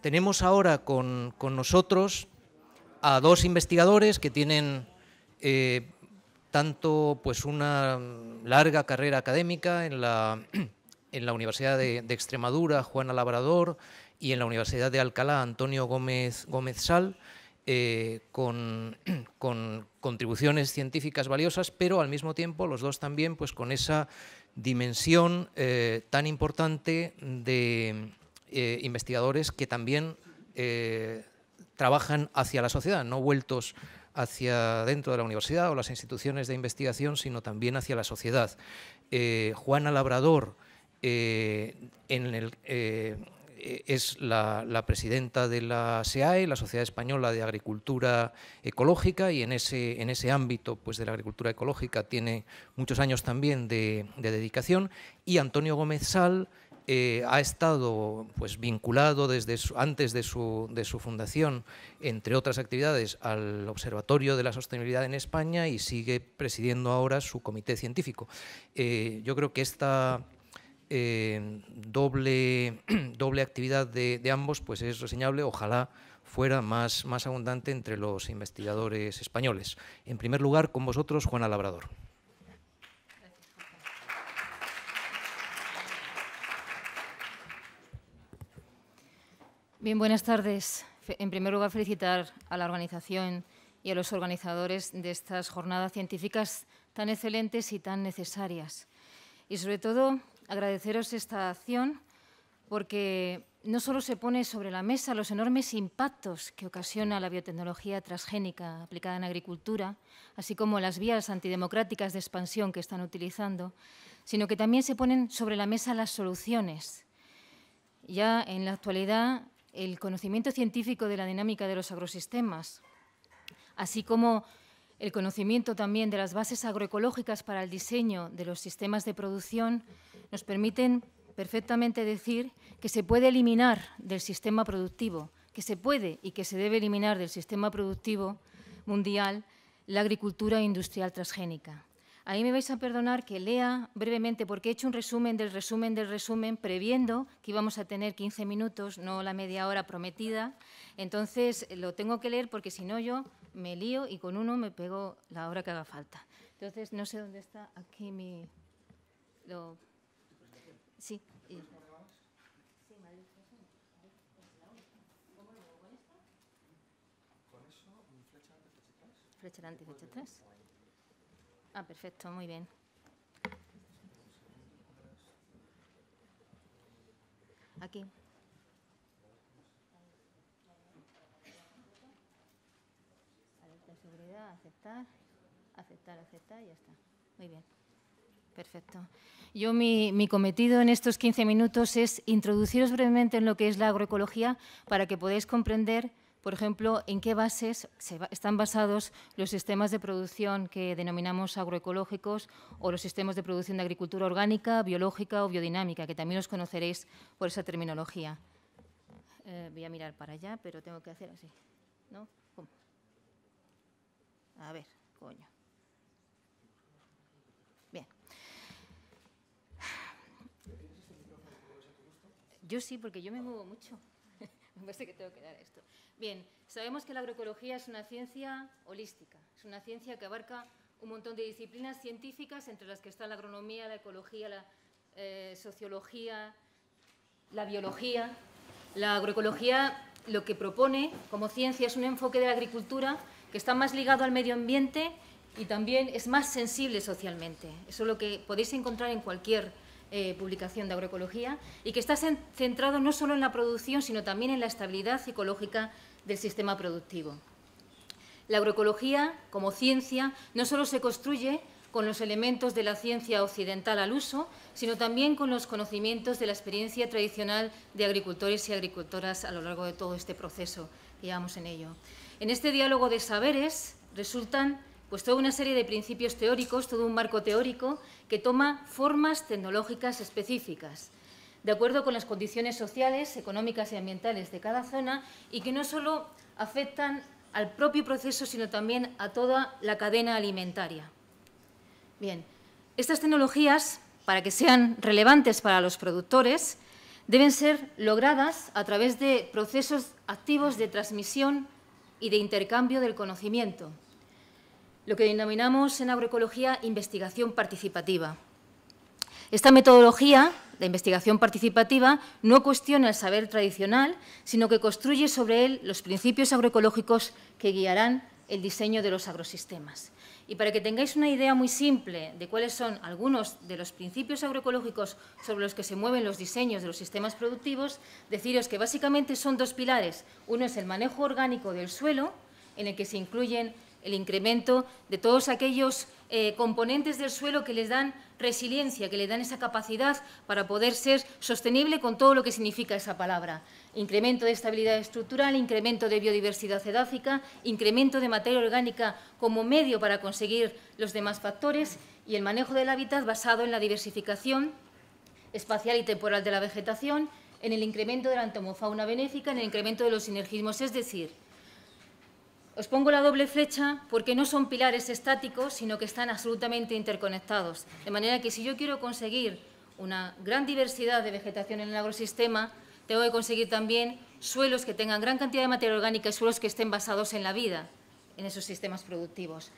Tenemos ahora con, nosotros a dos investigadores que tienen eh, tanto pues una larga carrera académica en la, Universidad de, Extremadura, Juana Labrador, y en la Universidad de Alcalá, Antonio Gómez, Sal, eh, con, contribuciones científicas valiosas, pero al mismo tiempo los dos también pues, con esa dimensión eh, tan importante de, eh, investigadores que también eh, trabajan hacia la sociedad, no vueltos hacia dentro de la universidad o las instituciones de investigación, sino también hacia la sociedad. Eh, Juana Labrador en es la, presidenta de la SEAE, la Sociedad Española de Agricultura Ecológica, y en ese, en ese ámbito pues, de la agricultura ecológica tiene muchos años también de, de dedicación, y Antonio Gómez Sal, eh, ha estado pues, vinculado desde antes de su, fundación, entre otras actividades, al Observatorio de la Sostenibilidad en España y sigue presidiendo ahora su comité científico. Eh, yo creo que esta eh, doble, doble, actividad de, ambos pues, es reseñable, ojalá fuera más, más abundante entre los investigadores españoles. En primer lugar, con vosotros, Juana Labrador. Bien, buenas tardes. En primer lugar, felicitar a la organización y a los organizadores de estas jornadas científicas tan excelentes y tan necesarias. Y sobre todo, agradeceros esta acción porque no solo se pone sobre la mesa los enormes impactos que ocasiona la biotecnología transgénica aplicada en agricultura, así como las vías antidemocráticas de expansión que están utilizando, sino que también se ponen sobre la mesa las soluciones ya en la actualidad el conocimiento científico de la dinámica de los agrosistemas, así como el conocimiento también de las bases agroecológicas para el diseño de los sistemas de producción, nos permiten perfectamente decir que se puede eliminar del sistema productivo, que se puede y que se debe eliminar del sistema productivo mundial la agricultura industrial transgénica. Ahí me vais a perdonar que lea brevemente, porque he hecho un resumen del resumen del resumen, previendo que íbamos a tener 15 minutos, no la media hora prometida. Entonces, lo tengo que leer porque si no yo me lío y con uno me pego la hora que haga falta. Entonces, no sé dónde está aquí mi... Lo... Sí. Flecha flecha 3. Ah, perfecto, muy bien. Aquí. seguridad, aceptar, aceptar, aceptar y ya está. Muy bien. Perfecto. Yo mi, mi, cometido en estos 15 minutos es introduciros brevemente en lo que es la agroecología para que podáis comprender por ejemplo, en qué bases están basados los sistemas de producción que denominamos agroecológicos o los sistemas de producción de agricultura orgánica, biológica o biodinámica, que también os conoceréis por esa terminología. Eh, voy a mirar para allá, pero tengo que hacer así. ¿No? A ver, coño. Bien. Yo sí, porque yo me muevo mucho. me parece que tengo que dar esto. Bien, sabemos que la agroecología es una ciencia holística, es una ciencia que abarca un montón de disciplinas científicas, entre las que está la agronomía, la ecología, la eh, sociología, la biología. La agroecología lo que propone como ciencia es un enfoque de la agricultura que está más ligado al medio ambiente y también es más sensible socialmente. Eso es lo que podéis encontrar en cualquier eh, publicación de agroecología y que está centrado no solo en la producción, sino también en la estabilidad ecológica del sistema productivo. La agroecología, como ciencia, no solo se construye con los elementos de la ciencia occidental al uso, sino también con los conocimientos de la experiencia tradicional de agricultores y agricultoras a lo largo de todo este proceso que llevamos en ello. En este diálogo de saberes resultan pues toda una serie de principios teóricos, todo un marco teórico que toma formas tecnológicas específicas de acuerdo con las condiciones sociales, económicas y ambientales de cada zona y que no solo afectan al propio proceso, sino también a toda la cadena alimentaria. Bien, estas tecnologías, para que sean relevantes para los productores, deben ser logradas a través de procesos activos de transmisión y de intercambio del conocimiento, lo que denominamos en agroecología investigación participativa. Esta metodología la investigación participativa no cuestiona el saber tradicional, sino que construye sobre él los principios agroecológicos que guiarán el diseño de los agrosistemas. Y para que tengáis una idea muy simple de cuáles son algunos de los principios agroecológicos sobre los que se mueven los diseños de los sistemas productivos, deciros que básicamente son dos pilares. Uno es el manejo orgánico del suelo, en el que se incluyen el incremento de todos aquellos eh, componentes del suelo que les dan resiliencia, que les dan esa capacidad para poder ser sostenible con todo lo que significa esa palabra. Incremento de estabilidad estructural, incremento de biodiversidad edáfica, incremento de materia orgánica como medio para conseguir los demás factores y el manejo del hábitat basado en la diversificación espacial y temporal de la vegetación, en el incremento de la entomofauna benéfica, en el incremento de los sinergismos, es decir, os pongo la doble flecha porque no son pilares estáticos, sino que están absolutamente interconectados. De manera que si yo quiero conseguir una gran diversidad de vegetación en el agrosistema, tengo que conseguir también suelos que tengan gran cantidad de materia orgánica y suelos que estén basados en la vida, en esos sistemas productivos.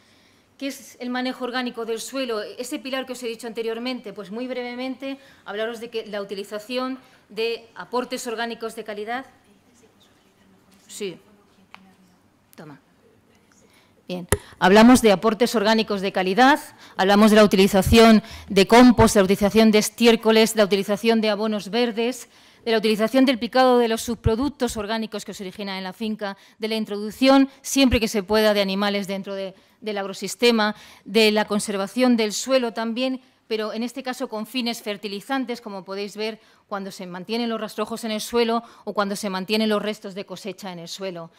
¿Qué es el manejo orgánico del suelo? Ese pilar que os he dicho anteriormente, pues muy brevemente hablaros de la utilización de aportes orgánicos de calidad. Sí. Toma. Bien. Hablamos de aportes orgánicos de calidad, hablamos de la utilización de compost, de la utilización de estiércoles, de la utilización de abonos verdes, de la utilización del picado de los subproductos orgánicos que se originan en la finca, de la introducción, siempre que se pueda, de animales dentro del agrosistema, de la conservación del suelo también, pero en este caso con fines fertilizantes, como podéis ver, cuando se mantienen los rastrojos en el suelo o cuando se mantienen los restos de cosecha en el suelo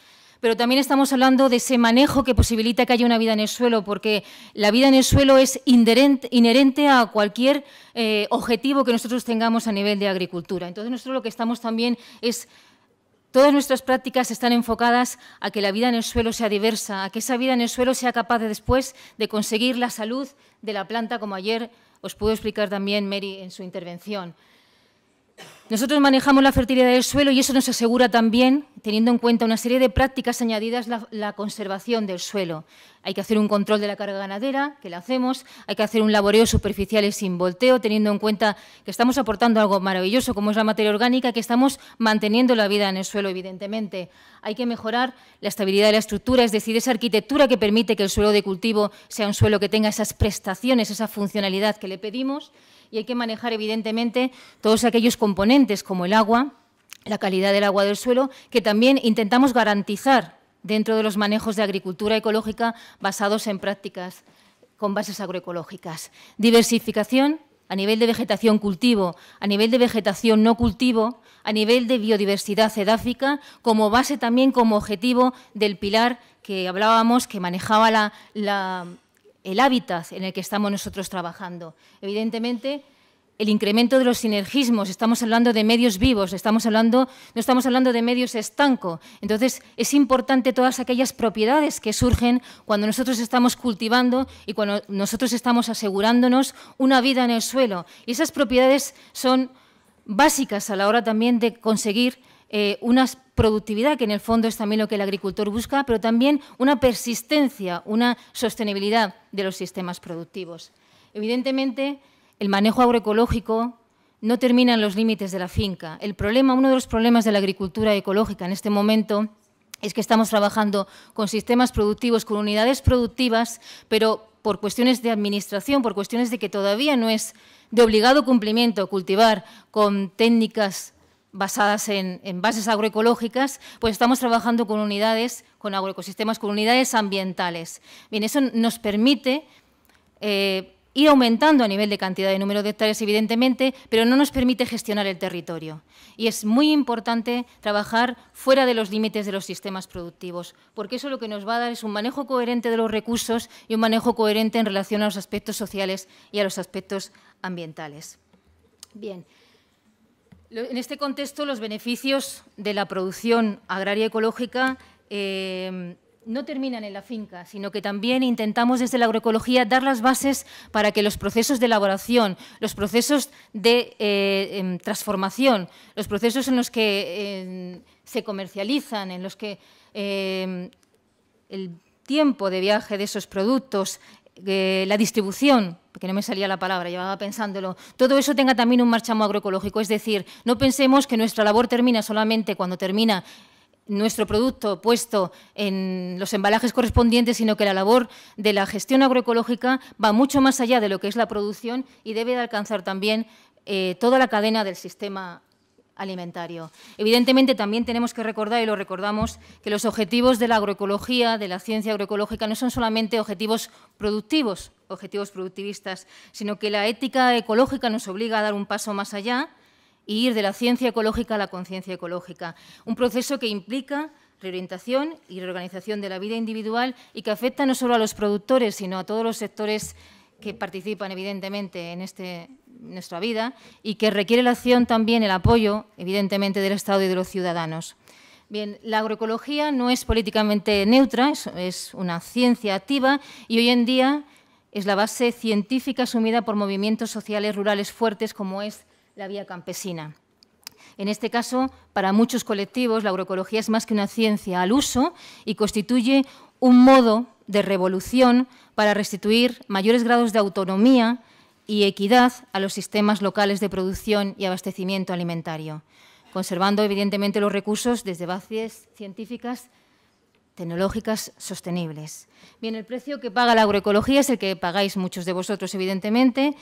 pero también estamos hablando de ese manejo que posibilita que haya una vida en el suelo, porque la vida en el suelo es inherente a cualquier eh, objetivo que nosotros tengamos a nivel de agricultura. Entonces, nosotros lo que estamos también es Todas nuestras prácticas están enfocadas a que la vida en el suelo sea diversa, a que esa vida en el suelo sea capaz después de conseguir la salud de la planta, como ayer os pudo explicar también Mary en su intervención. Nosotros manejamos la fertilidad del suelo y eso nos asegura también, teniendo en cuenta una serie de prácticas añadidas, la, conservación del suelo. Hay que hacer un control de la carga ganadera, que lo hacemos, hay que hacer un laboreo superficial sin volteo, teniendo en cuenta que estamos aportando algo maravilloso, como es la materia orgánica, que estamos manteniendo la vida en el suelo, evidentemente. Hay que mejorar la estabilidad de la estructura, es decir, esa arquitectura que permite que el suelo de cultivo sea un suelo que tenga esas prestaciones, esa funcionalidad que le pedimos y hay que manejar evidentemente todos aquellos componentes como el agua, la calidad del agua del suelo, que también intentamos garantizar dentro de los manejos de agricultura ecológica basados en prácticas con bases agroecológicas. Diversificación a nivel de vegetación cultivo, a nivel de vegetación no cultivo, a nivel de biodiversidad edáfica, como base también, como objetivo del pilar que hablábamos, que manejaba la, la, el hábitat en el que estamos nosotros trabajando. Evidentemente, el incremento de los sinergismos, estamos hablando de medios vivos, estamos hablando, no estamos hablando de medios estanco. Entonces, es importante todas aquellas propiedades que surgen cuando nosotros estamos cultivando y cuando nosotros estamos asegurándonos una vida en el suelo. Y esas propiedades son básicas a la hora también de conseguir eh, unas productividad, que en el fondo es también lo que el agricultor busca, pero también una persistencia, una sostenibilidad de los sistemas productivos. Evidentemente, el manejo agroecológico no termina en los límites de la finca. El problema, uno de los problemas de la agricultura ecológica en este momento es que estamos trabajando con sistemas productivos, con unidades productivas, pero por cuestiones de administración, por cuestiones de que todavía no es de obligado cumplimiento cultivar con técnicas basadas en, bases agroecológicas, pues estamos trabajando con unidades, con agroecosistemas, con unidades ambientales. Bien, eso nos permite eh, ir aumentando a nivel de cantidad de número de hectáreas, evidentemente, pero no nos permite gestionar el territorio. Y es muy importante trabajar fuera de los límites de los sistemas productivos, porque eso lo que nos va a dar es un manejo coherente de los recursos y un manejo coherente en relación a los aspectos sociales y a los aspectos ambientales. Bien. En este contexto, los beneficios de la producción agraria ecológica eh, no terminan en la finca, sino que también intentamos desde la agroecología dar las bases para que los procesos de elaboración, los procesos de eh, em, transformación, los procesos en los que em, se comercializan, en los que em, el tiempo de viaje de esos productos, eh, la distribución, que no me salía la palabra, llevaba pensándolo, todo eso tenga también un marchamo agroecológico. Es decir, no pensemos que nuestra labor termina solamente cuando termina nuestro producto puesto en los embalajes correspondientes, sino que la labor de la gestión agroecológica va mucho más allá de lo que es la producción y debe de alcanzar también eh, toda la cadena del sistema alimentario. Evidentemente, también tenemos que recordar, y lo recordamos, que los objetivos de la agroecología, de la ciencia agroecológica, no son solamente objetivos productivos, objetivos productivistas, sino que la ética ecológica nos obliga a dar un paso más allá y ir de la ciencia ecológica a la conciencia ecológica. Un proceso que implica reorientación y reorganización de la vida individual y que afecta no solo a los productores, sino a todos los sectores que participan evidentemente en, este, nuestra vida y que requiere la acción también, el apoyo evidentemente del Estado y de los ciudadanos. Bien, la agroecología no es políticamente neutra, es una ciencia activa y hoy en día es la base científica asumida por movimientos sociales rurales fuertes como es la vía campesina. En este caso, para muchos colectivos, la agroecología es más que una ciencia al uso y constituye un modo de revolución para restituir mayores grados de autonomía y equidad a los sistemas locales de producción y abastecimiento alimentario, conservando evidentemente los recursos desde bases científicas tecnológicas sostenibles. Bien, el precio que paga la agroecología es el que pagáis muchos de vosotros, evidentemente.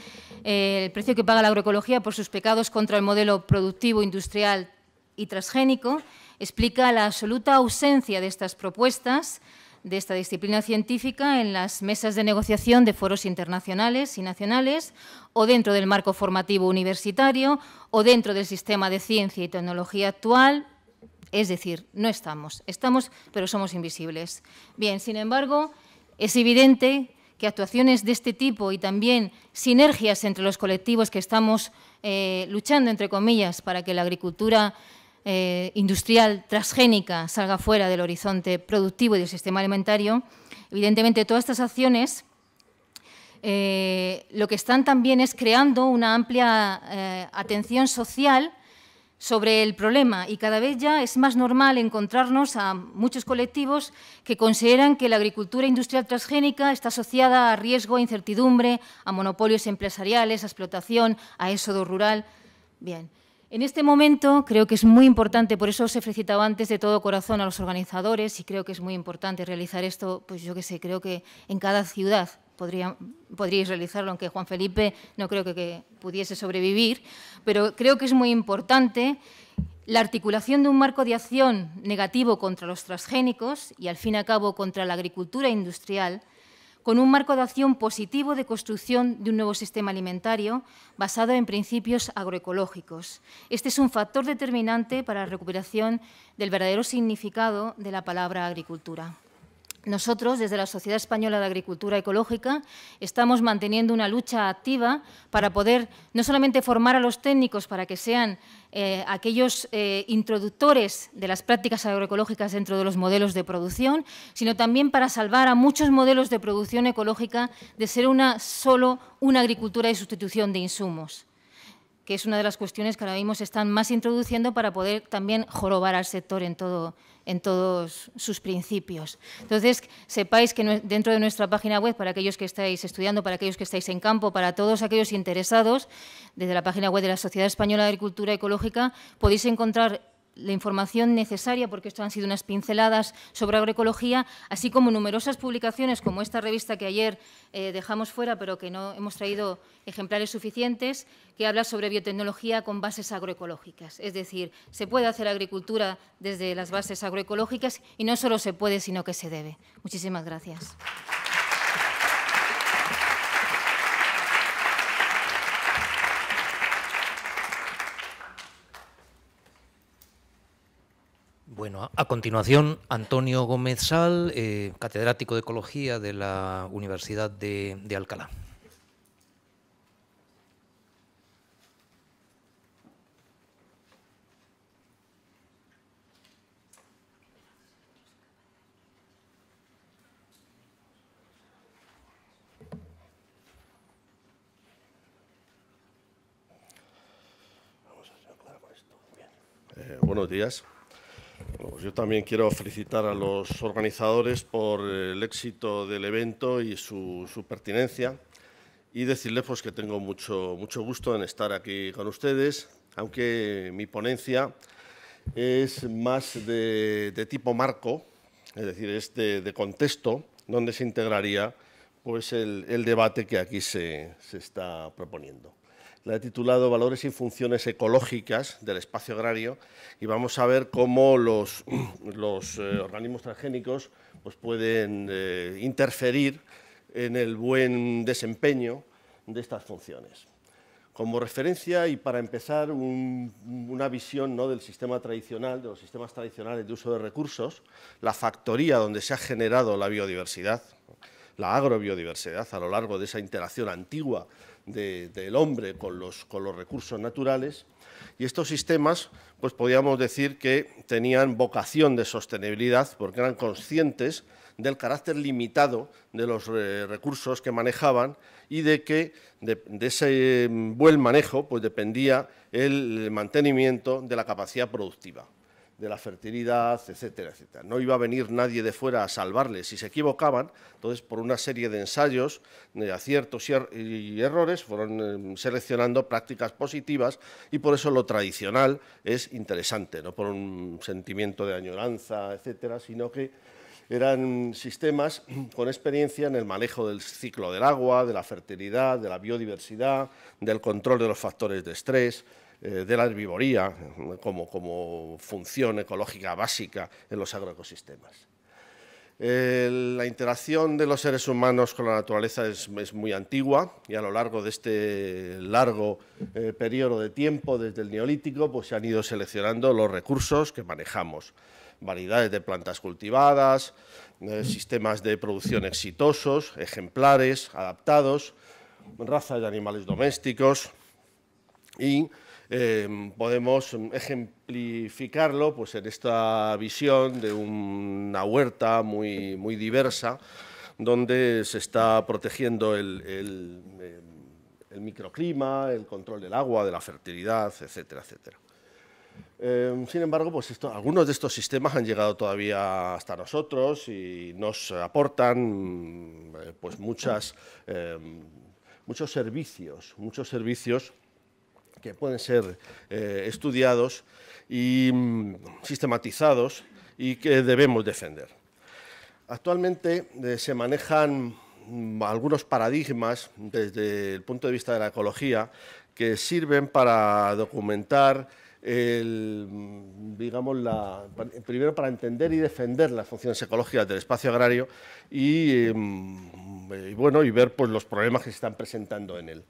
Eh, el precio que paga la agroecología por sus pecados contra el modelo productivo, industrial y transgénico explica la absoluta ausencia de estas propuestas de esta disciplina científica en las mesas de negociación de foros internacionales y nacionales o dentro del marco formativo universitario o dentro del sistema de ciencia y tecnología actual es decir, no estamos. Estamos, pero somos invisibles. Bien, sin embargo, es evidente que actuaciones de este tipo y también sinergias entre los colectivos que estamos eh, luchando, entre comillas, para que la agricultura eh, industrial transgénica salga fuera del horizonte productivo y del sistema alimentario, evidentemente todas estas acciones eh, lo que están también es creando una amplia atención social sobre el problema y cada vez ya es más normal encontrarnos a muchos colectivos que consideran que la agricultura industrial transgénica está asociada a riesgo, a incertidumbre, a monopolios empresariales, a explotación, a éxodo rural. Bien, en este momento creo que es muy importante, por eso os he felicitado antes de todo corazón a los organizadores y creo que es muy importante realizar esto, pues yo qué sé, creo que en cada ciudad podríais realizarlo, aunque Juan Felipe no creo que, que pudiese sobrevivir, pero creo que es muy importante la articulación de un marco de acción negativo contra los transgénicos y, al fin y al cabo, contra la agricultura industrial, con un marco de acción positivo de construcción de un nuevo sistema alimentario basado en principios agroecológicos. Este es un factor determinante para la recuperación del verdadero significado de la palabra agricultura. Nosotros, desde la Sociedad Española de Agricultura Ecológica, estamos manteniendo una lucha activa para poder no solamente formar a los técnicos para que sean eh, aquellos eh, introductores de las prácticas agroecológicas dentro de los modelos de producción, sino también para salvar a muchos modelos de producción ecológica de ser una solo una agricultura de sustitución de insumos que es una de las cuestiones que ahora mismo se están más introduciendo para poder también jorobar al sector en todo, en todos sus principios. Entonces, sepáis que dentro de nuestra página web, para aquellos que estáis estudiando, para aquellos que estáis en campo, para todos aquellos interesados, desde la página web de la Sociedad Española de Agricultura Ecológica, podéis encontrar la información necesaria, porque esto han sido unas pinceladas sobre agroecología, así como numerosas publicaciones como esta revista que ayer eh, dejamos fuera, pero que no hemos traído ejemplares suficientes, que habla sobre biotecnología con bases agroecológicas. Es decir, se puede hacer agricultura desde las bases agroecológicas y no solo se puede, sino que se debe. Muchísimas gracias. Bueno, a continuación, Antonio Gómez Sal, eh, catedrático de Ecología de la Universidad de, Alcalá. Eh, buenos días. Pues yo también quiero felicitar a los organizadores por el éxito del evento y su, pertinencia y decirles pues, que tengo mucho, gusto en estar aquí con ustedes, aunque mi ponencia es más de, tipo marco, es decir, es de, contexto donde se integraría pues, el, debate que aquí se está proponiendo la he titulado Valores y funciones ecológicas del espacio agrario y vamos a ver cómo los, eh, organismos transgénicos pues pueden eh, interferir en el buen desempeño de estas funciones. Como referencia y para empezar una visión ¿no? del sistema tradicional, de los sistemas tradicionales de uso de recursos, la factoría donde se ha generado la biodiversidad, la agrobiodiversidad a lo largo de esa interacción antigua del hombre con los, recursos naturales. Y estos sistemas, pues podríamos decir que tenían vocación de sostenibilidad porque eran conscientes del carácter limitado de los eh, recursos que manejaban y de que de, ese buen manejo pues dependía el mantenimiento de la capacidad productiva de la fertilidad, etcétera, etcétera. No iba a venir nadie de fuera a salvarles si se equivocaban, entonces por una serie de ensayos, de aciertos y, er-, errores, fueron eh, seleccionando prácticas positivas y por eso lo tradicional es interesante, no por un sentimiento de añoranza, etcétera, sino que eran sistemas con experiencia en el manejo del ciclo del agua, de la fertilidad, de la biodiversidad, del control de los factores de estrés, eh, de la herbivoría como, función ecológica básica en los agroecosistemas. la interacción de los seres humanos con la naturaleza es, muy antigua y a lo largo de este largo eh, periodo de tiempo, desde el Neolítico, pues se han ido seleccionando los recursos que manejamos. Variedades de plantas cultivadas, eh, sistemas de producción exitosos, ejemplares adaptados, razas de animales domésticos y Em, podemos ejemplificarlo pues, en esta visión de una huerta muy, muy diversa donde se está protegiendo el, em, microclima, el control del agua, de la fertilidad, etcétera, etcétera. Em, sin embargo, pues algunos de estos sistemas han llegado todavía hasta nosotros y nos aportan eh, pues muchas, muchos servicios, muchos servicios que pueden ser eh, estudiados y mm, sistematizados y que debemos defender. Actualmente eh, se manejan mm, algunos paradigmas desde el punto de vista de la ecología que sirven para documentar mm, digamos, primero para entender y defender las funciones ecológicas del espacio agrario eh, y, bueno, y ver pues, los problemas que se están presentando en él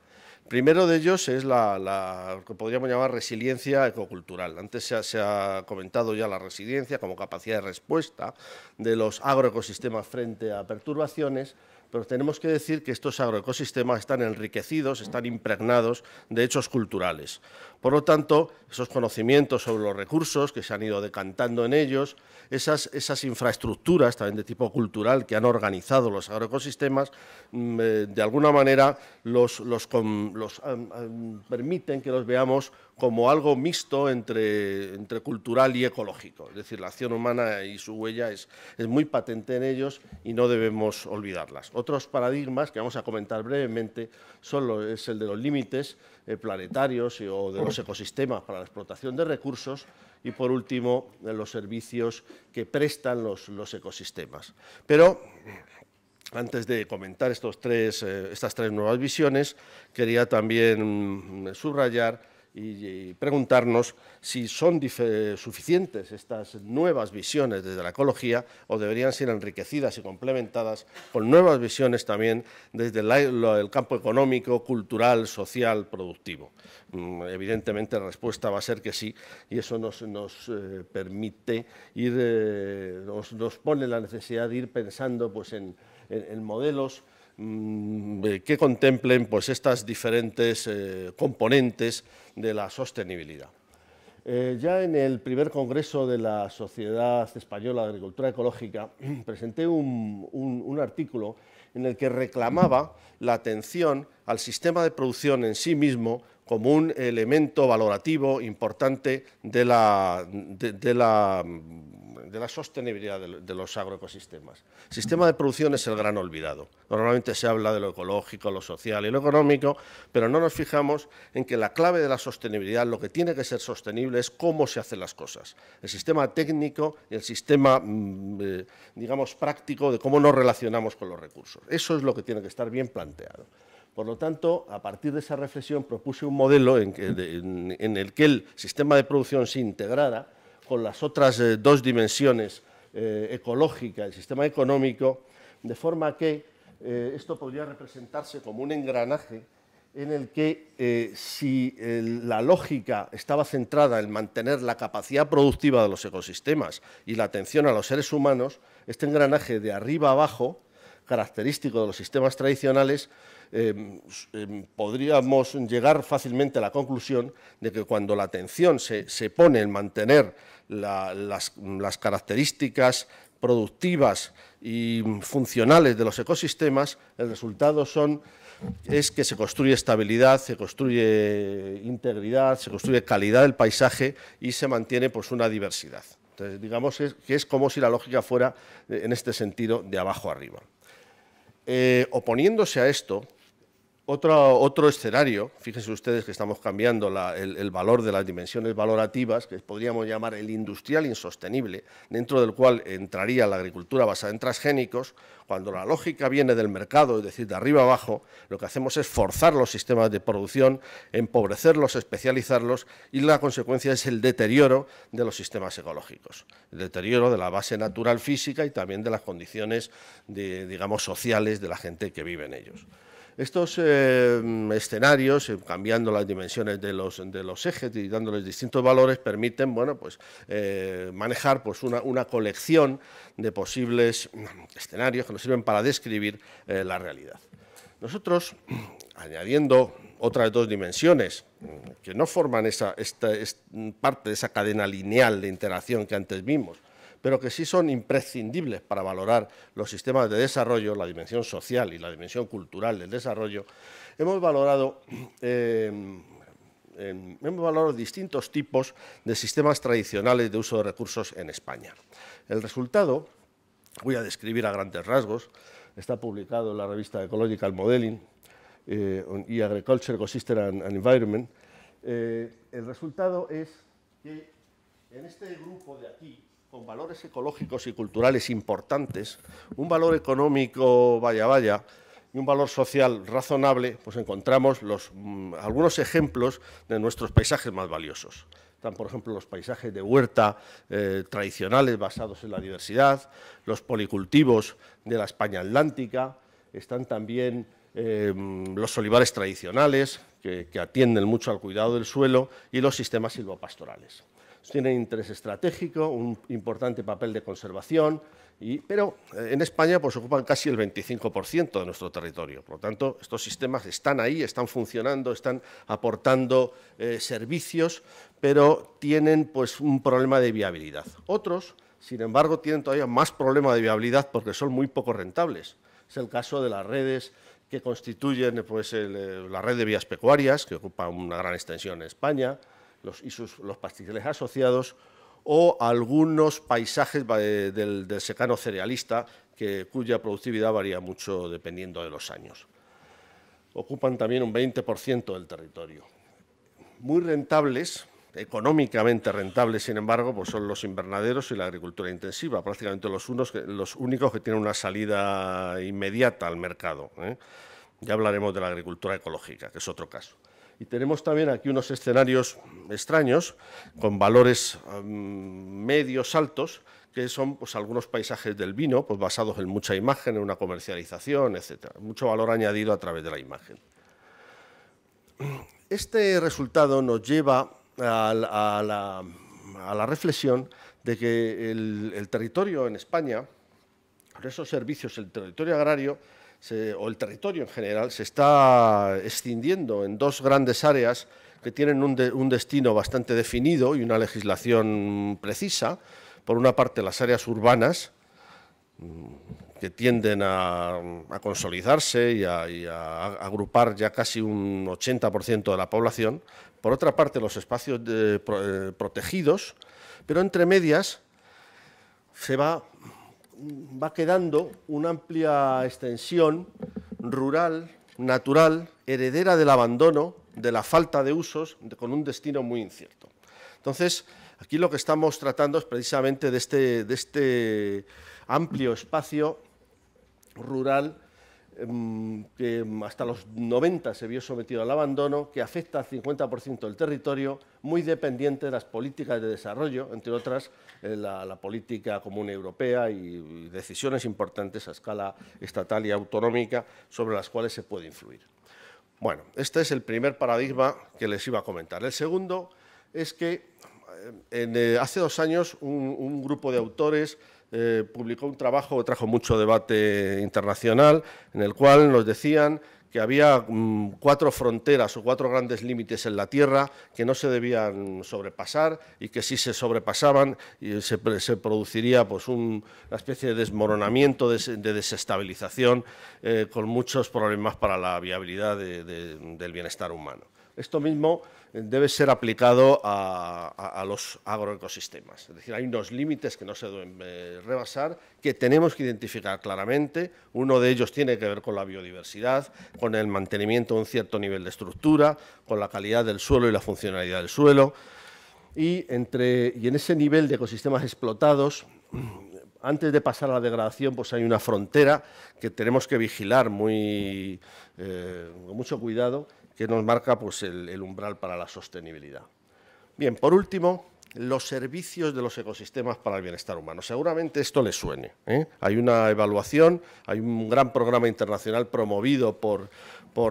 primero de ellos es la, que podríamos llamar resiliencia ecocultural. Antes se ha, comentado ya la resiliencia como capacidad de respuesta de los agroecosistemas frente a perturbaciones pero tenemos que decir que estos agroecosistemas están enriquecidos, están impregnados de hechos culturales. Por lo tanto, esos conocimientos sobre los recursos que se han ido decantando en ellos, esas, esas infraestructuras también de tipo cultural que han organizado los agroecosistemas, mm, eh, de alguna manera los, los permiten que los veamos como algo mixto entre, entre, cultural y ecológico. Es decir, la acción humana y su huella es, es, muy patente en ellos y no debemos olvidarlas. Otros paradigmas que vamos a comentar brevemente son los, es el de los límites eh, planetarios o de los ecosistemas para la explotación de recursos y, por último, eh, los servicios que prestan los, ecosistemas. Pero antes de comentar estos tres, eh, estas tres nuevas visiones, quería también mm, subrayar y, preguntarnos si son suficientes estas nuevas visiones desde la ecología o deberían ser enriquecidas y complementadas con nuevas visiones también desde el campo económico, cultural, social, productivo. Mm, evidentemente la respuesta va a ser que sí y eso nos, nos eh, permite ir, eh, nos, pone la necesidad de ir pensando pues, en modelos Mm, eh, que contemplen pues, estas diferentes eh, componentes de la sostenibilidad. Eh, ya en el primer congreso de la Sociedad Española de Agricultura Ecológica presenté un, artículo en el que reclamaba la atención al sistema de producción en sí mismo como un elemento valorativo importante de la de la sostenibilidad de, los agroecosistemas. El sistema de producción es el gran olvidado. Normalmente se habla de lo ecológico, lo social y lo económico, pero no nos fijamos en que la clave de la sostenibilidad, lo que tiene que ser sostenible es cómo se hacen las cosas. El sistema técnico y el sistema, mm, eh, digamos, práctico de cómo nos relacionamos con los recursos. Eso es lo que tiene que estar bien planteado. Por lo tanto, a partir de esa reflexión propuse un modelo en, el que el sistema de producción se integrara con las otras eh, dos dimensiones eh, ecológica, y sistema económico, de forma que eh, esto podría representarse como un engranaje en el que si la lógica estaba centrada en mantener la capacidad productiva de los ecosistemas y la atención a los seres humanos, este engranaje de arriba abajo característico de los sistemas tradicionales, eh, eh, podríamos llegar fácilmente a la conclusión de que cuando la atención se, pone en mantener las, características productivas y funcionales de los ecosistemas, el resultado es que se construye estabilidad, se construye integridad, se construye calidad del paisaje y se mantiene pues, una diversidad. Entonces, digamos que es como si la lógica fuera, eh, en este sentido, de abajo arriba. Eh, oponiéndose a esto, otro, escenario, fíjense ustedes que estamos cambiando el, valor de las dimensiones valorativas, que podríamos llamar el industrial insostenible, dentro del cual entraría la agricultura basada en transgénicos, cuando la lógica viene del mercado, es decir, de arriba abajo, lo que hacemos es forzar los sistemas de producción, empobrecerlos, especializarlos, y la consecuencia es el deterioro de los sistemas ecológicos, el deterioro de la base natural física y también de las condiciones, digamos, sociales de la gente que vive en ellos. Estos eh, escenarios, eh, cambiando las dimensiones de los, ejes y dándoles distintos valores, permiten bueno, pues, eh, manejar pues, una, colección de posibles escenarios que nos sirven para describir la realidad. Nosotros, añadiendo otras dos dimensiones mm, que no forman esa, parte de esa cadena lineal de interacción que antes vimos, pero que sí son imprescindibles para valorar los sistemas de desarrollo, la dimensión social y la dimensión cultural del desarrollo, em, em, hemos valorado, distintos tipos de sistemas tradicionales de uso de recursos en España. El resultado, voy a describir a grandes rasgos, está publicado en la revista Ecological Modeling eh, y Agriculture, Ecosystem and, and Environment. Eh, el resultado es que en este grupo de aquí, con valores ecológicos y culturales importantes, un valor económico vaya vaya y un valor social razonable, pues encontramos mm, algunos ejemplos de nuestros paisajes más valiosos. Están, por ejemplo, los paisajes de huerta eh, tradicionales basados en la diversidad, los policultivos de la España atlántica, están también eh, mm, los olivares tradicionales, que, que, atienden mucho al cuidado del suelo, y los sistemas silvopastorales tienen interés estratégico, un importante papel de conservación, pero eh, en España pues, ocupan casi el 25% de nuestro territorio. Por lo tanto, estos sistemas están ahí, están funcionando, están aportando eh, servicios, pero tienen pues, un problema de viabilidad. Otros, sin embargo, tienen todavía más problema de viabilidad porque son muy poco rentables. Es el caso de las redes que constituyen pues, eh, la red de vías pecuarias, que ocupa una gran extensión en España, los, y sus, los pastizales asociados o algunos paisajes del, secano cerealista, que, cuya productividad varía mucho dependiendo de los años. Ocupan también un 20% del territorio. Muy rentables, económicamente rentables, sin embargo, pues son los invernaderos y la agricultura intensiva, prácticamente los, unos, los únicos que tienen una salida inmediata al mercado. ¿eh? Ya hablaremos de la agricultura ecológica, que es otro caso. Y tenemos también aquí unos escenarios extraños, con valores mm, medios altos, que son pues, algunos paisajes del vino, pues, basados en mucha imagen, en una comercialización, etc. Mucho valor añadido a través de la imagen. Este resultado nos lleva a la, reflexión de que el, el territorio en España, por esos servicios, el territorio agrario, o el territorio en general, se está escindiendo en dos grandes áreas que tienen un, destino bastante definido y una legislación precisa. Por una parte, las áreas urbanas, mm, que tienden a, consolidarse y a, agrupar ya casi un 80% de la población. Por otra parte, los espacios eh, protegidos, pero entre medias se va va quedando una amplia extensión rural, natural, heredera del abandono, de la falta de usos, con un destino muy incierto. Entonces, aquí lo que estamos tratando es precisamente de este, de este amplio espacio rural Em, que hasta los 90 se vio sometido al abandono, que afecta al 50% del territorio, muy dependiente de las políticas de desarrollo, entre otras eh, la, política común europea y, decisiones importantes a escala estatal y autonómica sobre las cuales se puede influir. Bueno, este es el primer paradigma que les iba a comentar. El segundo es que eh, eh, hace dos años un grupo de autores eh, publicó un trabajo que trajo mucho debate internacional, en el cual nos decían que había mm, cuatro fronteras o cuatro grandes límites en la Tierra que no se debían sobrepasar y que si se sobrepasaban se, produciría pues, una especie de desmoronamiento, de, desestabilización, eh, con muchos problemas para la viabilidad del bienestar humano. Esto mismo eh, debe ser aplicado a, los agroecosistemas. Es decir, hay unos límites que no se deben eh, rebasar, que tenemos que identificar claramente. Uno de ellos tiene que ver con la biodiversidad, con el mantenimiento de un cierto nivel de estructura, con la calidad del suelo y la funcionalidad del suelo. Y, entre, y en ese nivel de ecosistemas explotados, antes de pasar a la degradación, pues hay una frontera que tenemos que vigilar muy, eh, con mucho cuidado, que nos marca pues, el, umbral para la sostenibilidad. Bien, por último, los servicios de los ecosistemas para el bienestar humano. Seguramente esto les suene. ¿eh? Hay una evaluación, hay un gran programa internacional promovido por,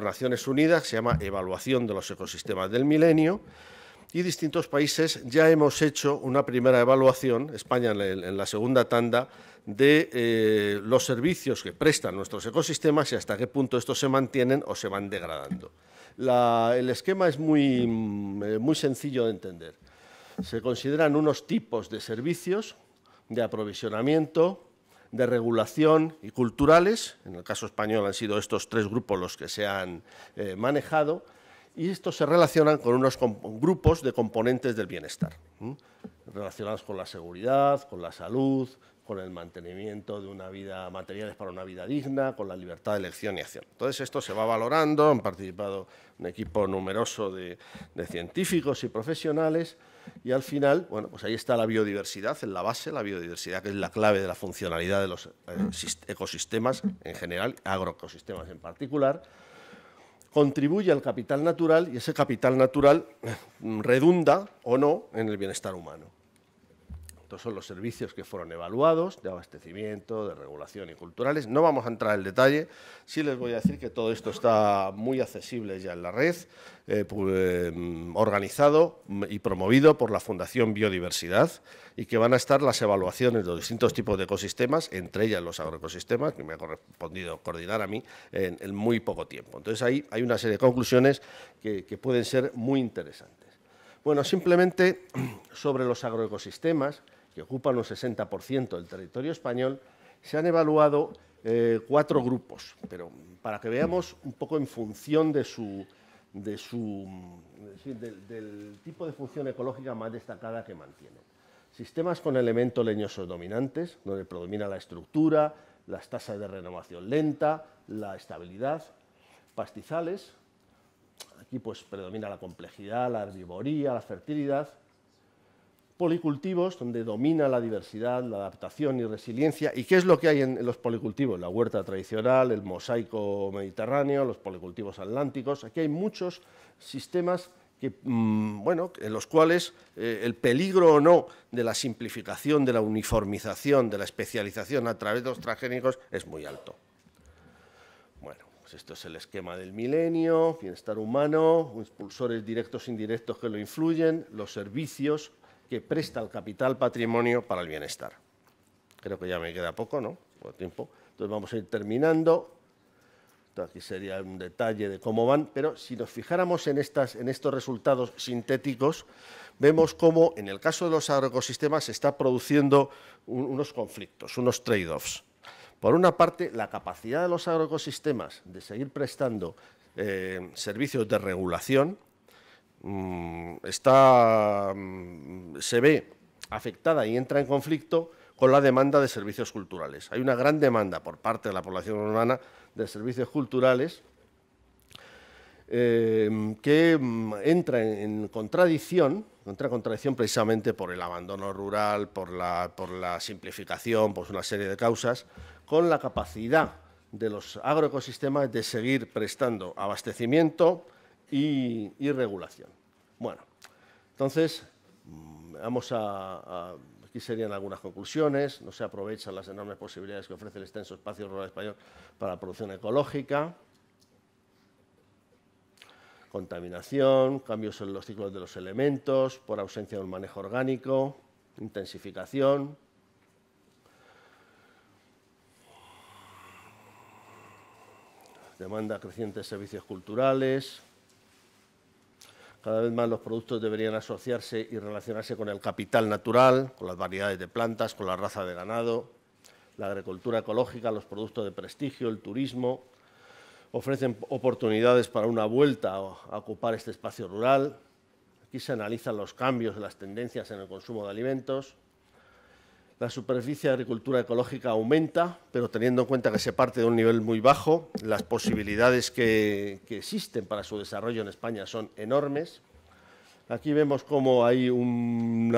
Naciones Unidas, se llama Evaluación de los Ecosistemas del Milenio, y distintos países ya hemos hecho una primera evaluación, España en la, segunda tanda, de eh, los servicios que prestan nuestros ecosistemas y hasta qué punto estos se mantienen o se van degradando el esquema es mm, eh, muy, sencillo de entender. Se consideran unos tipos de servicios de aprovisionamiento, de regulación y culturales. En el caso español han sido estos tres grupos los que se han eh, manejado y estos se relacionan con unos grupos de componentes del bienestar, relacionados con la seguridad, con la salud, con el mantenimiento de una vida materiales para una vida digna, con la libertad de elección y acción. Entonces esto se va valorando, han participado un equipo numeroso de, de científicos y profesionales y al final, bueno, pues ahí está la biodiversidad en la base, la biodiversidad que es la clave de la funcionalidad de los eh, ecosistemas en general, agroecosistemas en particular contribuye al capital natural y ese capital natural eh, redunda o no en el bienestar humano son los servicios que fueron evaluados, de abastecimiento, de regulación y culturales. No vamos a entrar en detalle, sí les voy a decir que todo esto está muy accesible ya en la red, eh, em, organizado y promovido por la Fundación Biodiversidad y que van a estar las evaluaciones de los distintos tipos de ecosistemas, entre ellas los agroecosistemas, que me ha correspondido coordinar a mí, en, muy poco tiempo. Entonces ahí hay una serie de conclusiones que pueden ser muy interesantes. Bueno, simplemente sobre los agroecosistemas, que ocupan un 60% del territorio español, se han evaluado eh, cuatro grupos, pero para que veamos un poco en función de su, de su del, tipo de función ecológica más destacada que mantienen. Sistemas con elementos leñosos dominantes, donde predomina la estructura, las tasas de renovación lenta, la estabilidad, pastizales, aquí pues predomina la complejidad, la herbivoría, la fertilidad, policultivos donde domina la diversidad, la adaptación y resiliencia. ¿Y qué es lo que hay en los policultivos? La huerta tradicional, el mosaico mediterráneo, los policultivos atlánticos. Aquí hay muchos sistemas que, mm, bueno, en los cuales eh, el peligro o no de la simplificación, de la uniformización, de la especialización a través de los transgénicos es muy alto. Bueno, pues esto es el esquema del milenio, bienestar humano, impulsores directos e indirectos que lo influyen, los servicios, que presta el capital patrimonio para el bienestar. Creo que ya me queda poco, ¿no? Por tiempo. Entonces vamos a ir terminando. aquí sería un detalle de cómo van, pero si nos fijáramos en, estas, en estos resultados sintéticos, vemos cómo en el caso de los agroecosistemas se está produciendo unos conflictos, unos trade-offs. Por una parte, la capacidad de los agroecosistemas de seguir prestando eh, servicios de regulación, Mm, está, mm, se ve afectada y entra en conflicto con la demanda de servicios culturales. Hay una gran demanda por parte de la población urbana de servicios culturales eh, que mm, entra en, contradicción, entra contradicción precisamente por el abandono rural, por la, por la simplificación, por una serie de causas, con la capacidad de los agroecosistemas de seguir prestando abastecimiento, y, regulación. Bueno, entonces, mm, vamos a, a Aquí serían algunas conclusiones. No se aprovechan las enormes posibilidades que ofrece el extenso espacio rural español para la producción ecológica. Contaminación, cambios en los ciclos de los elementos, por ausencia de un manejo orgánico, intensificación. Demanda creciente de servicios culturales, cada vez más los productos deberían asociarse y relacionarse con el capital natural, con las variedades de plantas, con la raza de ganado, la agricultura ecológica, los productos de prestigio, el turismo. Ofrecen oportunidades para una vuelta a ocupar este espacio rural. Aquí se analizan los cambios de las tendencias en el consumo de alimentos, la superficie de agricultura ecológica aumenta, pero teniendo en cuenta que se parte de un nivel muy bajo, las posibilidades que, existen para su desarrollo en España son enormes. Aquí vemos cómo hay un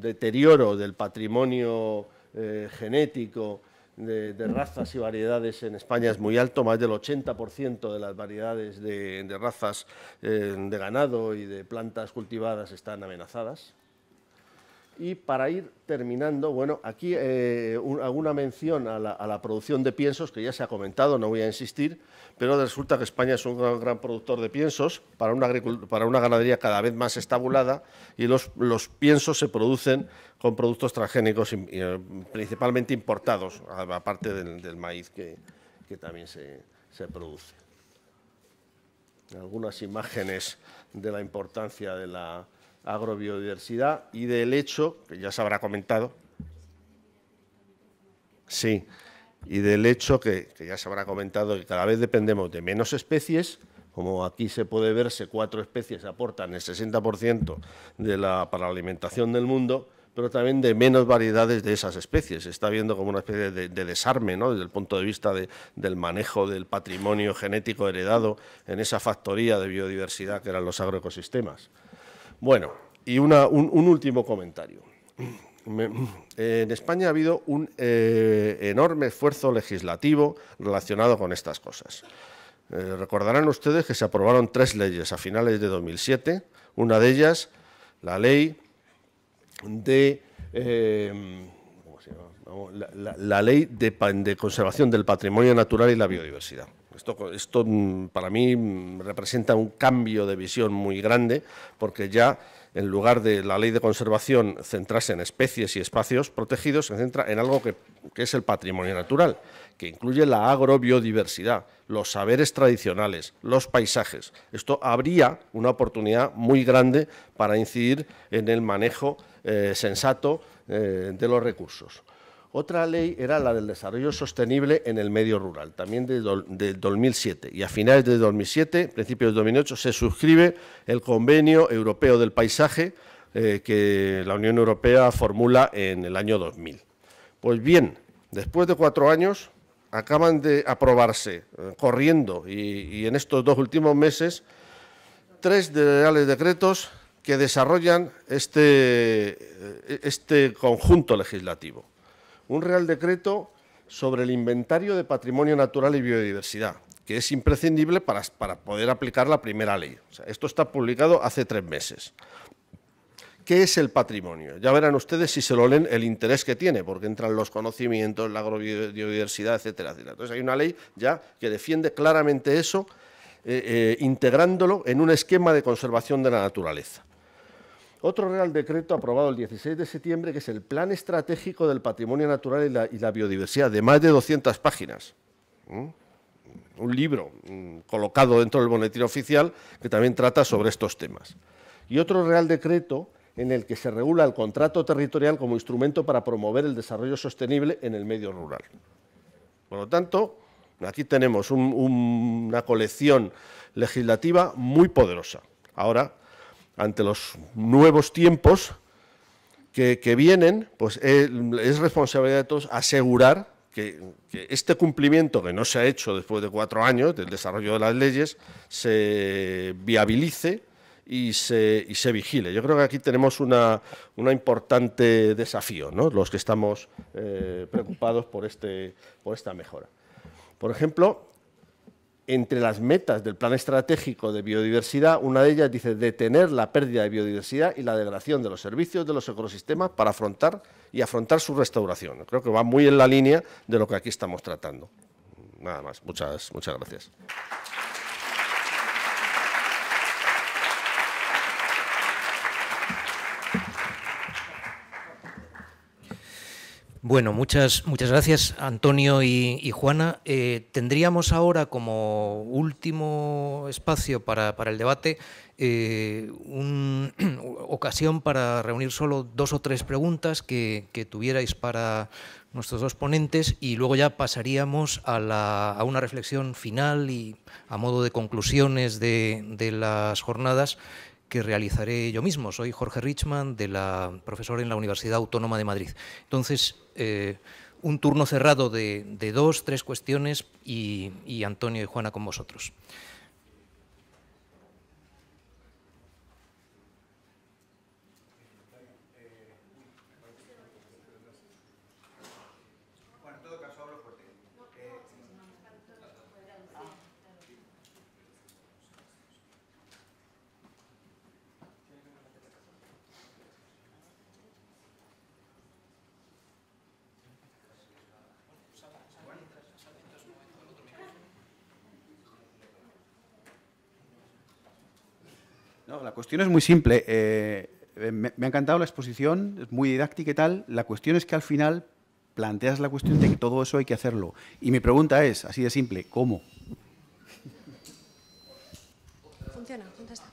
deterioro del patrimonio eh, genético de, razas y variedades en España es muy alto, más del 80% de las variedades de, razas eh, de ganado y de plantas cultivadas están amenazadas. Y para ir terminando, bueno, aquí eh, alguna mención a la, producción de piensos, que ya se ha comentado, no voy a insistir, pero resulta que España es un gran, productor de piensos para una, ganadería cada vez más estabulada y los, piensos se producen con productos transgénicos eh, principalmente importados, aparte del, maíz que, también se produce algunas imágenes de la importancia de la, agrobiodiversidad y del hecho, que ya se habrá comentado, sí, y del hecho que, ya se habrá comentado que cada vez dependemos de menos especies, como aquí se puede verse, cuatro especies aportan el 60% de la, para la alimentación del mundo, pero también de menos variedades de esas especies. Se está viendo como una especie de, desarme, ¿no? desde el punto de vista del manejo del patrimonio genético heredado en esa factoría de biodiversidad que eran los agroecosistemas. Bueno, y un, último comentario. en España ha habido un eh, enorme esfuerzo legislativo relacionado con estas cosas. Eh, recordarán ustedes que se aprobaron tres leyes a finales de 2007. Una de ellas, la ley de... Em, la, ley de conservación del patrimonio natural y la biodiversidad. Esto, mm, para mí mm, representa un cambio de visión muy grande porque ya en lugar de la ley de conservación centrarse en especies y espacios protegidos, se centra en algo que, es el patrimonio natural, que incluye la agrobiodiversidad, los saberes tradicionales, los paisajes. Esto habría una oportunidad muy grande para incidir en el manejo eh, sensato eh, de los recursos. Otra ley era la del desarrollo sostenible en el medio rural, también de, 2007. Y a finales de 2007, principios de 2008, se suscribe el Convenio Europeo del Paisaje eh, que la Unión Europea formula en el año 2000. Pues bien, después de cuatro años, acaban de aprobarse, eh, corriendo, y, en estos dos últimos meses, tres reales decretos que desarrollan este, eh, este conjunto legislativo un Real Decreto sobre el inventario de patrimonio natural y biodiversidad, que es imprescindible para, poder aplicar la primera ley. esto está publicado hace tres meses. ¿Qué es el patrimonio? Ya verán ustedes si se lo leen el interés que tiene, porque entran los conocimientos, la agrobiodiversidad, etcétera, etcétera. Entonces hay una ley ya que defiende claramente eso, eh, eh, integrándolo en un esquema de conservación de la naturaleza. Otro Real Decreto aprobado el 16 de septiembre, que es el Plan Estratégico del Patrimonio Natural y la, Biodiversidad, de más de 200 páginas. ¿Mm? Un libro mm, colocado dentro del boletín oficial que también trata sobre estos temas. Y otro Real Decreto en el que se regula el contrato territorial como instrumento para promover el desarrollo sostenible en el medio rural. Por lo tanto, aquí tenemos una colección legislativa muy poderosa. Ahora ante los nuevos tiempos que, vienen, pues es, responsabilidad de todos asegurar que, este cumplimiento que no se ha hecho después de cuatro años del desarrollo de las leyes se viabilice y se, vigile. Yo creo que aquí tenemos un importante desafío, ¿no? los que estamos eh, preocupados por, este, por esta mejora. Por ejemplo, entre las metas del plan estratégico de biodiversidad, una de ellas dice detener la pérdida de biodiversidad y la degradación de los servicios de los ecosistemas para afrontar y afrontar su restauración. Creo que va muy en la línea de lo que aquí estamos tratando. Nada más. Muchas, muchas gracias. Bueno, muchas, muchas gracias, Antonio y, Juana. Eh, tendríamos ahora como último espacio para, el debate eh, una ocasión para reunir solo dos o tres preguntas que, tuvierais para nuestros dos ponentes y luego ya pasaríamos a, una reflexión final y a modo de conclusiones de, las jornadas que realizaré yo mismo. Soy Jorge Richman, de la, profesor en la Universidad Autónoma de Madrid. Entonces, eh, un turno cerrado de, dos, tres cuestiones y Antonio y Juana con vosotros. la cuestión es muy simple. Eh, eh, me, ha encantado la exposición, es muy didáctica y tal. La cuestión es que al final planteas la cuestión de que todo eso hay que hacerlo. Y mi pregunta es, así de simple, ¿cómo? Funciona, contesta.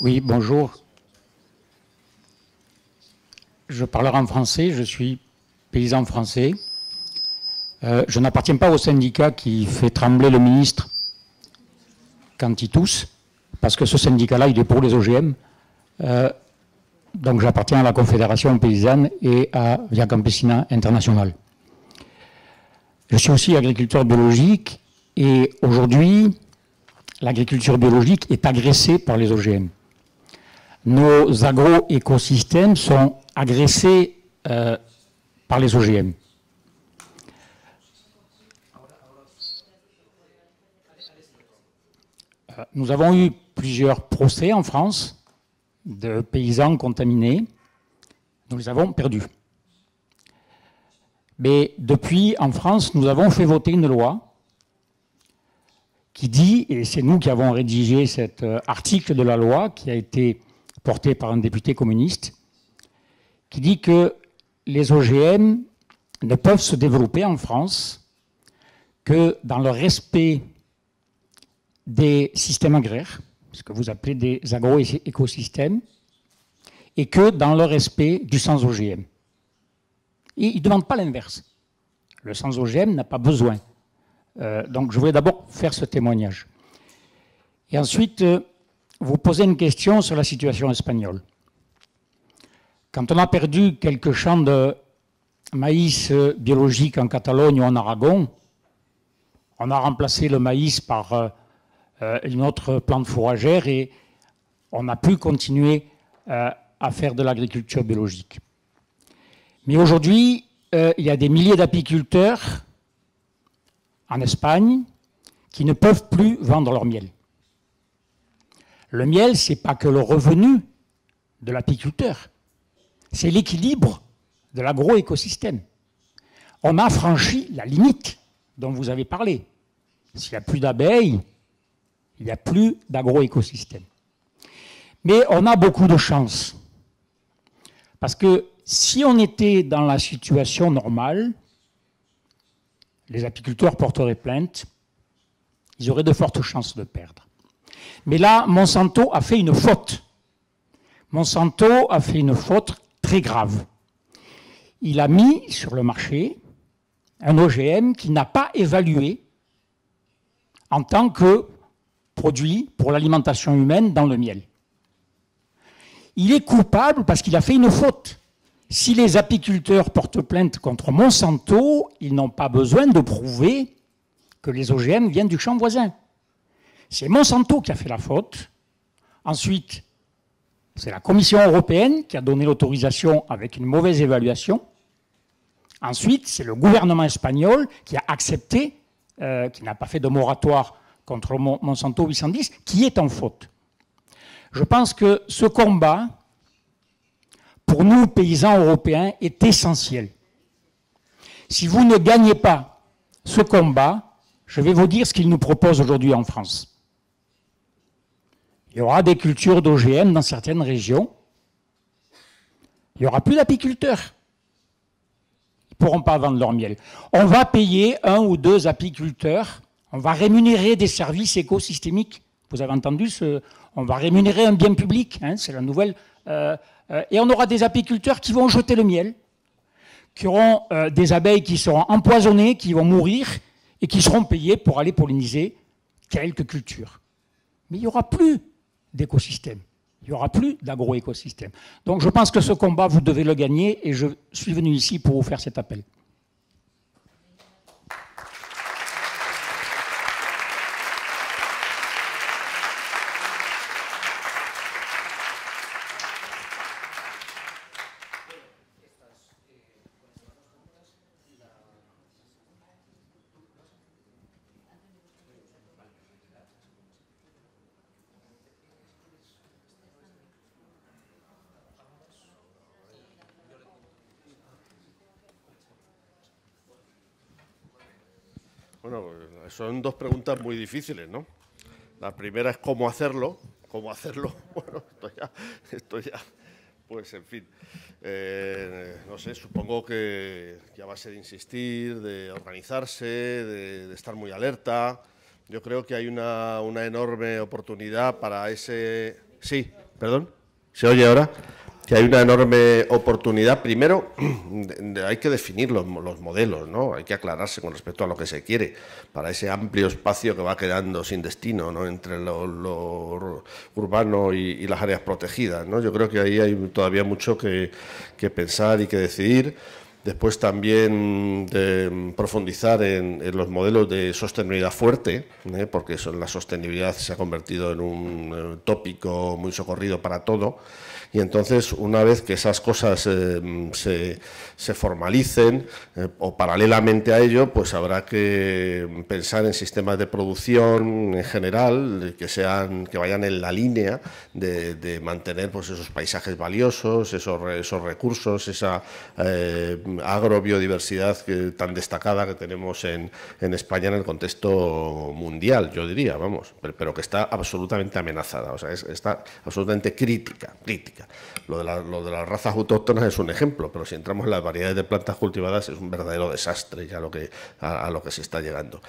Oui, bonjour. Je parlerai en français, je suis paysan français. Euh, je n'appartiens pas au syndicat qui fait trembler le ministre quand il parce que ce syndicat-là, il est pour les OGM. Euh, donc j'appartiens à la Confédération paysanne et à Via Campesina International. Je suis aussi agriculteur biologique et aujourd'hui, l'agriculture biologique est agressée par les OGM. Nos agro-écosystèmes sont agressés euh, par les OGM. Euh, nous avons eu plusieurs procès en France de paysans contaminés. Nous les avons perdus. Mais depuis, en France, nous avons fait voter une loi qui dit, et c'est nous qui avons rédigé cet euh, article de la loi qui a été porté par un député communiste, qui dit que les OGM ne peuvent se développer en France que dans le respect des systèmes agraires, ce que vous appelez des agroécosystèmes, et que dans le respect du sans OGM. Et ils ne demandent pas l'inverse. Le sans OGM n'a pas besoin. Euh, donc je voulais d'abord faire ce témoignage. Et ensuite, euh, vous posez une question sur la situation espagnole. Quand on a perdu quelques champs de maïs euh, biologique en Catalogne ou en Aragon, on a remplacé le maïs par euh, une autre plante fourragère et on a pu continuer euh, à faire de l'agriculture biologique. Mais aujourd'hui, euh, il y a des milliers d'apiculteurs en Espagne qui ne peuvent plus vendre leur miel. Le miel, ce n'est pas que le revenu de l'apiculteur, c'est l'équilibre de l'agroécosystème. On a franchi la limite dont vous avez parlé. S'il n'y a plus d'abeilles, il n'y a plus d'agroécosystème. Mais on a beaucoup de chance. Parce que si on était dans la situation normale, les apiculteurs porteraient plainte, ils auraient de fortes chances de perdre. Mais là, Monsanto a fait une faute. Monsanto a fait une faute très grave. Il a mis sur le marché un OGM qui n'a pas évalué en tant que produit pour l'alimentation humaine dans le miel. Il est coupable parce qu'il a fait une faute. Si les apiculteurs portent plainte contre Monsanto, ils n'ont pas besoin de prouver que les OGM viennent du champ voisin. C'est Monsanto qui a fait la faute. Ensuite, c'est la Commission européenne qui a donné l'autorisation avec une mauvaise évaluation. Ensuite, c'est le gouvernement espagnol qui a accepté, euh, qui n'a pas fait de moratoire contre Monsanto 810, qui est en faute. Je pense que ce combat, pour nous, paysans européens, est essentiel. Si vous ne gagnez pas ce combat, je vais vous dire ce qu'ils nous proposent aujourd'hui en France. Il y aura des cultures d'OGM dans certaines régions. Il n'y aura plus d'apiculteurs. Ils ne pourront pas vendre leur miel. On va payer un ou deux apiculteurs on va rémunérer des services écosystémiques. Vous avez entendu, ce, on va rémunérer un bien public, hein, c'est la nouvelle. Euh, euh, et on aura des apiculteurs qui vont jeter le miel, qui auront euh, des abeilles qui seront empoisonnées, qui vont mourir, et qui seront payées pour aller polliniser quelques cultures. Mais il n'y aura plus d'écosystème. Il n'y aura plus d'agroécosystème. Donc je pense que ce combat, vous devez le gagner, et je suis venu ici pour vous faire cet appel. son dos preguntas muy difíciles, ¿no? La primera es cómo hacerlo, cómo hacerlo. Bueno, esto ya, esto ya pues en fin, eh, no sé, supongo que, va a base de insistir, de organizarse, de, estar muy alerta, yo creo que hay una, una enorme oportunidad para ese... Sí, perdón, ¿se oye ahora? que hay una enorme oportunidad. Primero, hay que definir los, modelos, ¿no? Hay que aclararse con respecto a lo que se quiere para ese amplio espacio que va quedando sin destino, ¿no? Entre lo, lo urbano y, las áreas protegidas, Yo creo que ahí hay todavía mucho que, pensar y que decidir. Después también profundizar en, los modelos de sostenibilidad fuerte, ¿eh? porque la sostenibilidad se ha convertido en un eh, tópico muy socorrido para todo. Y entonces, una vez que esas cosas eh, se, formalicen eh, o paralelamente a ello, pues habrá que pensar en sistemas de producción en general que, sean, que vayan en la línea de, de mantener pues, esos paisajes valiosos, esos, esos recursos, esa eh, agrobiodiversidad que, tan destacada que tenemos en, en, España en el contexto mundial, yo diría, vamos, pero, que está absolutamente amenazada, o sea, está absolutamente crítica, crítica. Lo de, las razas autóctonas es un ejemplo, pero si entramos en las variedades de plantas cultivadas es un verdadero desastre ya lo que, a, lo que se está llegando.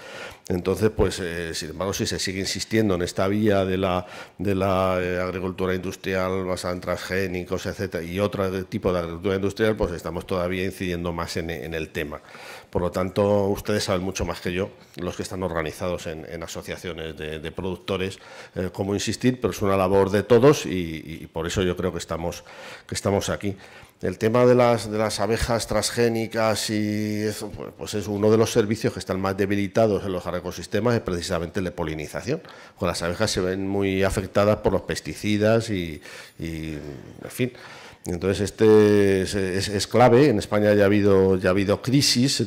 Entonces, pues, eh, sin embargo, si se sigue insistiendo en esta vía de la, de la eh, agricultura industrial basada en transgénicos, etc., y otro tipo de agricultura industrial, pues estamos todavía incidiendo más en el tema. Por lo tanto, ustedes saben mucho más que yo, los que están organizados en, asociaciones de, productores, como eh, cómo insistir, pero es una labor de todos y, por eso yo creo que estamos, que estamos aquí. El tema de las, de las abejas transgénicas y pues, pues es uno de los servicios que están más debilitados en los ecosistemas es precisamente la polinización. Con las abejas se ven muy afectadas por los pesticidas y en fin. Entonces, este es, clave. En España ya ha habido, ya ha habido crisis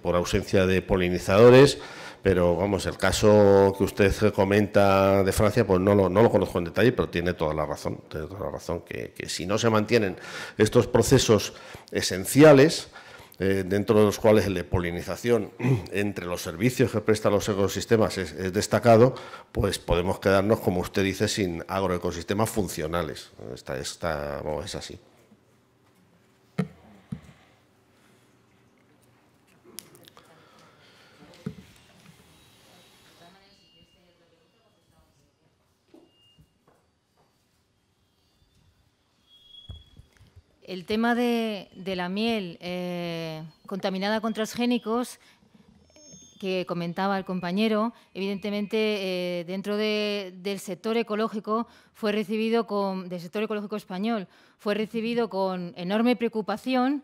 por ausencia de polinizadores, pero vamos, el caso que usted comenta de Francia, pues no lo, no conozco en detalle, pero tiene toda la razón. toda la razón que si no se mantienen estos procesos esenciales, eh, dentro de los cuales la polinización entre los servicios que prestan los ecosistemas es, destacado, pues podemos quedarnos, como usted dice, sin agroecosistemas funcionales. es así. El tema de, la miel eh, contaminada con transgénicos que comentaba el compañero, evidentemente eh, dentro del sector ecológico fue recibido con, del sector ecológico español fue recibido con enorme preocupación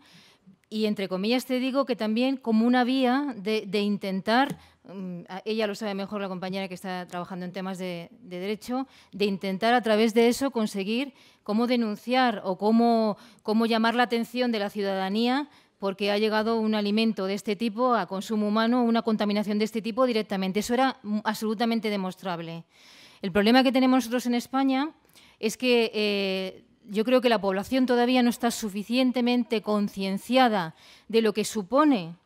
y entre comillas te digo que también como una vía de, intentar mm, ella lo sabe mejor, la compañera que está trabajando en temas de, derecho, de intentar a través de eso conseguir cómo denunciar o cómo, cómo llamar la atención de la ciudadanía porque ha llegado un alimento de este tipo a consumo humano, una contaminación de este tipo directamente. Eso era mm, absolutamente demostrable. El problema que tenemos nosotros en España es que eh, yo creo que la población todavía no está suficientemente concienciada de lo que supone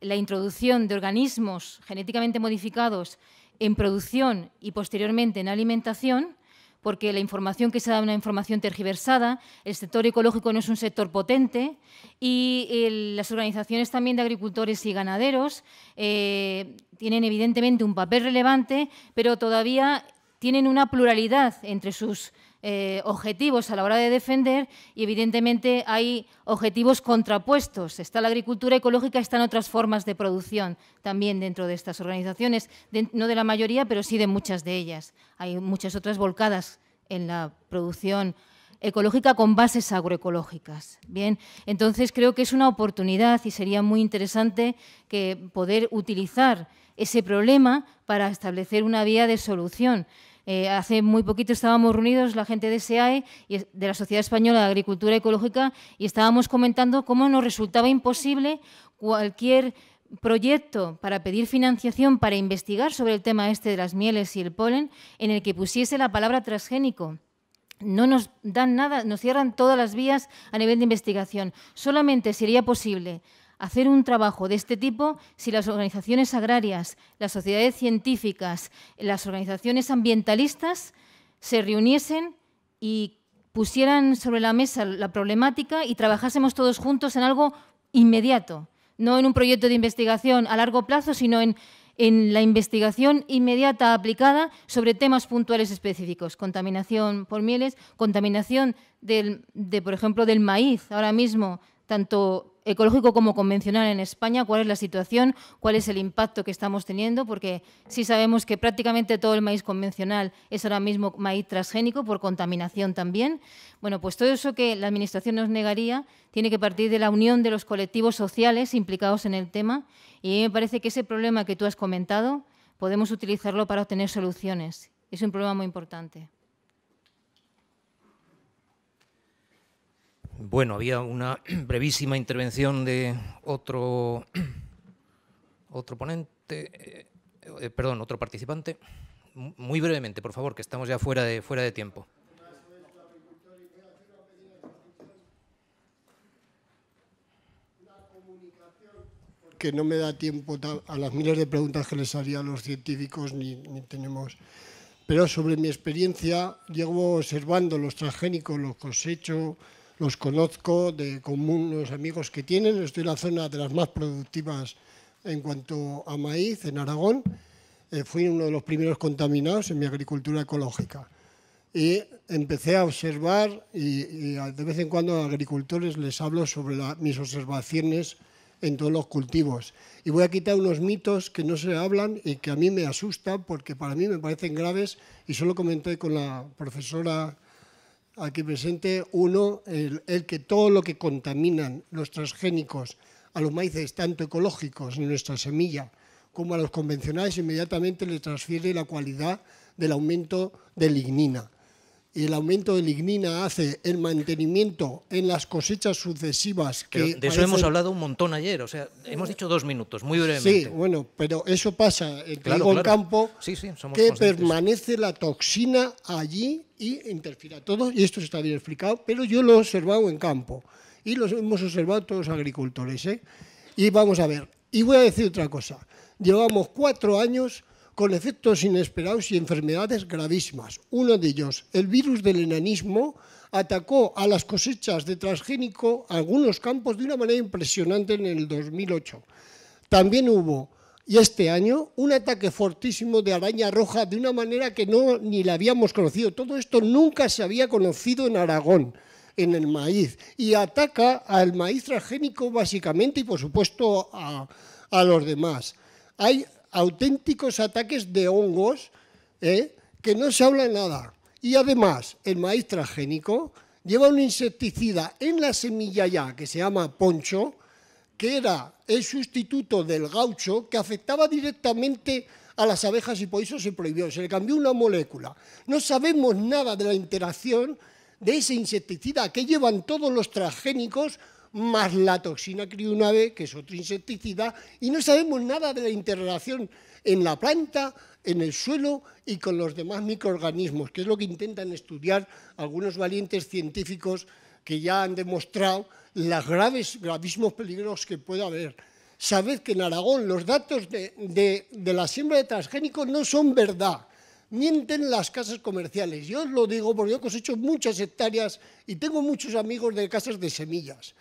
la introducción de organismos genéticamente modificados en producción y posteriormente en alimentación, porque la información que se da es una información tergiversada, el sector ecológico no es un sector potente y eh, las organizaciones también de agricultores y ganaderos eh, tienen evidentemente un papel relevante, pero todavía tienen una pluralidad entre sus eh, objetivos a la hora de defender y evidentemente hay objetivos contrapuestos. Está la agricultura ecológica, están otras formas de producción también dentro de estas organizaciones, no de la mayoría, pero sí de muchas de ellas. Hay muchas otras volcadas en la producción ecológica con bases agroecológicas. Bien, entonces creo que es una oportunidad y sería muy interesante que poder utilizar ese problema para establecer una vía de solución. Eh, hace muy poquito estábamos reunidos la gente de SEAE, y de la Sociedad Española de Agricultura Ecológica, y estábamos comentando cómo nos resultaba imposible cualquier proyecto para pedir financiación para investigar sobre el tema este de las mieles y el polen en el que pusiese la palabra transgénico. No nos dan nada, nos cierran todas las vías a nivel de investigación. Solamente sería posible hacer un trabajo de este tipo si las organizaciones agrarias, las sociedades científicas, las organizaciones ambientalistas se reuniesen y pusieran sobre la mesa la problemática y trabajásemos todos juntos en algo inmediato, no en un proyecto de investigación a largo plazo, sino en, la investigación inmediata aplicada sobre temas puntuales específicos, contaminación por mieles, contaminación de, por ejemplo, del maíz ahora mismo tanto ecológico como convencional en España, cuál es la situación, cuál es el impacto que estamos teniendo, porque sí sabemos que prácticamente todo el maíz convencional es ahora mismo maíz transgénico por contaminación también. Bueno, pues todo eso que la Administración nos negaría tiene que partir de la unión de los colectivos sociales implicados en el tema y a mí me parece que ese problema que tú has comentado podemos utilizarlo para obtener soluciones. Es un problema muy importante. Bueno, había una brevísima intervención de otro, otro ponente, eh, eh, perdón, otro participante. Muy brevemente, por favor, que estamos ya fuera de, fuera de tiempo. que no me da tiempo a las miles de preguntas que les haría a los científicos ni, tenemos. Pero sobre mi experiencia, llevo observando los transgénicos, los cosechos los conozco de común, los amigos que tienen. Estoy en la zona de las más productivas en cuanto a maíz, en Aragón. Eh, fui uno de los primeros contaminados en mi agricultura ecológica. Y empecé a observar y, de vez en cuando a agricultores les hablo sobre mis observaciones en todos los cultivos. Y voy a quitar unos mitos que no se hablan y que a mí me asustan porque para mí me parecen graves y solo comenté con la profesora aquí presente. Uno, el, que todo lo que contaminan los transgénicos a los maíces, tanto ecológicos en nuestra semilla como a los convencionales, inmediatamente le transfiere la cualidad del aumento de lignina y el aumento de lignina hace el mantenimiento en las cosechas sucesivas. Que de eso hemos hablado un montón ayer, o sea, hemos dicho dos minutos, muy brevemente. Sí, bueno, pero eso pasa, el claro, campo, que permanece la toxina allí y interfiere a todos, y esto está bien explicado, pero yo lo he observado en campo, y lo hemos observado todos los agricultores. ¿eh? Y vamos a ver, y voy a decir otra cosa, llevamos cuatro años con efectos inesperados y enfermedades gravísimas. Uno de ellos, el virus del enanismo, atacó a las cosechas de transgénico algunos campos de una manera impresionante en el 2008. También hubo, y este año, un ataque fortísimo de araña roja de una manera que no ni la habíamos conocido. Todo esto nunca se había conocido en Aragón en el maíz y ataca al maíz transgénico básicamente y por supuesto a, a los demás. Hay auténticos ataques de hongos ¿eh? que no se habla nada. Y además, el maíz transgénico lleva un insecticida en la semilla ya que se llama poncho, que era el sustituto del gaucho que afectaba directamente a las abejas y por eso se prohibió, se le cambió una molécula. No sabemos nada de la interacción de ese insecticida que llevan todos los transgénicos más la toxina criunave, que es otro insecticida, y no sabemos nada de la interrelación en la planta, en el suelo y con los demás microorganismos, que es lo que intentan estudiar algunos valientes científicos que ya han demostrado los graves, gravísimos peligros que puede haber. Sabed que en Aragón los datos de, de, de la siembra de transgénicos no son verdad. Mienten las casas comerciales. Yo os lo digo porque yo cosecho muchas hectáreas y tengo muchos amigos de casas de semillas.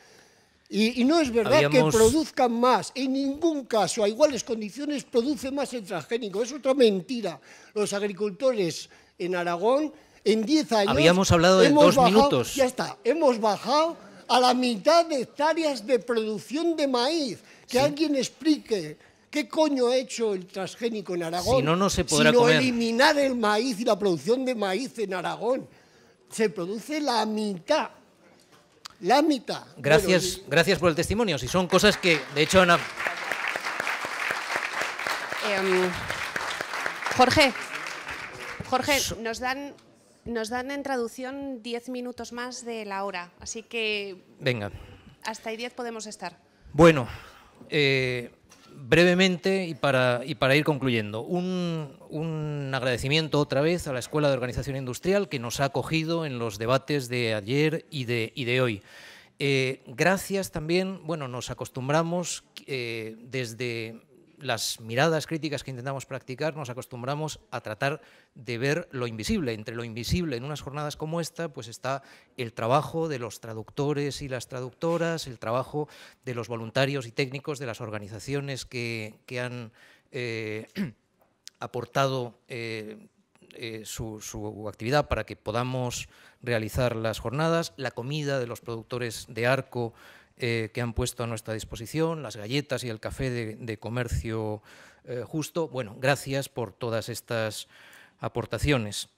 Y, no es verdad que produzcan más. En ningún caso, a iguales condiciones, produce más el transgénico. Es otra mentira. Los agricultores en Aragón, en 10 años... Habíamos hablado de dos minutos. Ya está. Hemos bajado a la mitad de hectáreas de producción de maíz. Que alguien explique ¿Qué coño ha hecho el transgénico en Aragón? Si no, no se podrá sino eliminar el maíz y la producción de maíz en Aragón. Se produce la mitad la mitad. Gracias, gracias por el testimonio. Si son cosas que, de hecho, no... Em, Jorge, Jorge, nos dan, nos dan en traducción 10 minutos más de la hora, así que... Venga. Hasta ahí 10 podemos estar. Bueno, eh, brevemente y para, ir concluyendo, un, agradecimiento otra vez a la Escuela de Organización Industrial que nos ha acogido en los debates de ayer y de, hoy. Eh, gracias también, bueno, nos acostumbramos eh, desde las miradas críticas que intentamos practicar nos acostumbramos a tratar de ver lo invisible. Entre lo invisible en unas jornadas como esta, pues está el trabajo de los traductores y las traductoras, el trabajo de los voluntarios y técnicos de las organizaciones que, han eh, aportado eh, eh, su, actividad para que podamos realizar las jornadas, la comida de los productores de arco eh, que han puesto a nuestra disposición, las galletas y el café de, comercio eh, justo. Bueno, gracias por todas estas aportaciones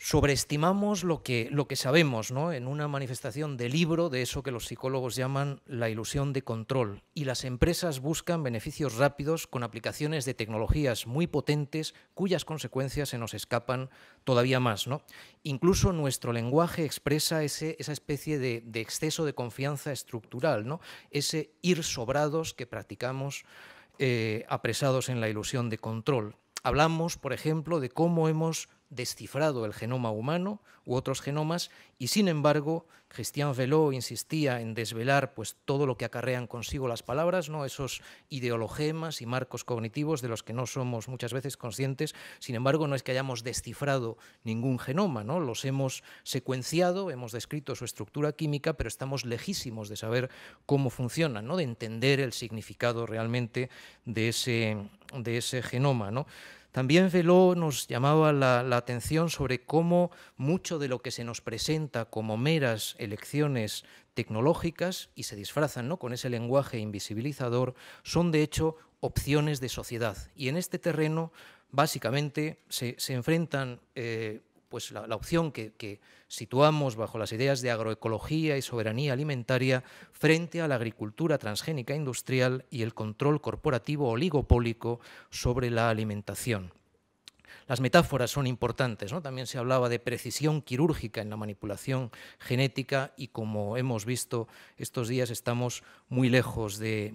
sobreestimamos lo que, lo que sabemos ¿no? en una manifestación de libro de eso que los psicólogos llaman la ilusión de control. Y las empresas buscan beneficios rápidos con aplicaciones de tecnologías muy potentes cuyas consecuencias se nos escapan todavía más. ¿no? Incluso nuestro lenguaje expresa esa especie de, exceso de confianza estructural, ¿no? ese ir sobrados que practicamos eh, apresados en la ilusión de control. Hablamos, por ejemplo, de cómo hemos descifrado el genoma humano u otros genomas y sin embargo Christian Velo insistía en desvelar pues todo lo que acarrean consigo las palabras, no esos ideologemas y marcos cognitivos de los que no somos muchas veces conscientes. Sin embargo, no es que hayamos descifrado ningún genoma, ¿no? Los hemos secuenciado, hemos descrito su estructura química, pero estamos lejísimos de saber cómo funciona, ¿no? De entender el significado realmente de ese de ese genoma, ¿no? También Veló nos llamaba la, atención sobre cómo mucho de lo que se nos presenta como meras elecciones tecnológicas y se disfrazan ¿no? con ese lenguaje invisibilizador son de hecho opciones de sociedad. Y en este terreno básicamente se, enfrentan eh, pues la, opción que, situamos bajo las ideas de agroecología y soberanía alimentaria frente a la agricultura transgénica industrial y el control corporativo oligopólico sobre la alimentación. Las metáforas son importantes, ¿no? También se hablaba de precisión quirúrgica en la manipulación genética y como hemos visto estos días estamos muy lejos de,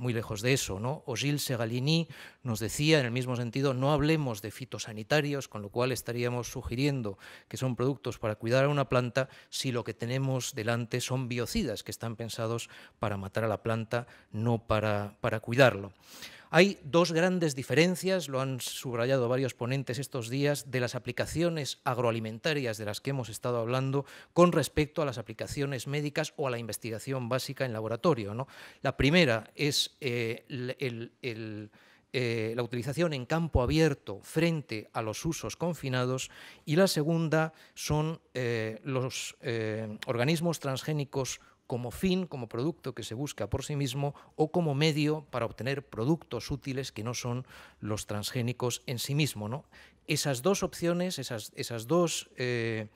eso, ¿no? Segalini nos decía en el mismo sentido, no hablemos de fitosanitarios, con lo cual estaríamos sugiriendo que son productos para cuidar a una planta si lo que tenemos delante son biocidas que están pensados para matar a la planta, no para, para cuidarlo. Hay dos grandes diferencias, lo han subrayado varios ponentes estos días, de las aplicaciones agroalimentarias de las que hemos estado hablando con respecto a las aplicaciones médicas o a la investigación básica en laboratorio. La primera es eh, eh, la utilización en campo abierto frente a los usos confinados y la segunda son eh, los organismos transgénicos como fin, como producto que se busca por sí mismo o como medio para obtener productos útiles que no son los transgénicos en sí mismo. ¿no? Esas dos opciones, esas, esas dos... Eh,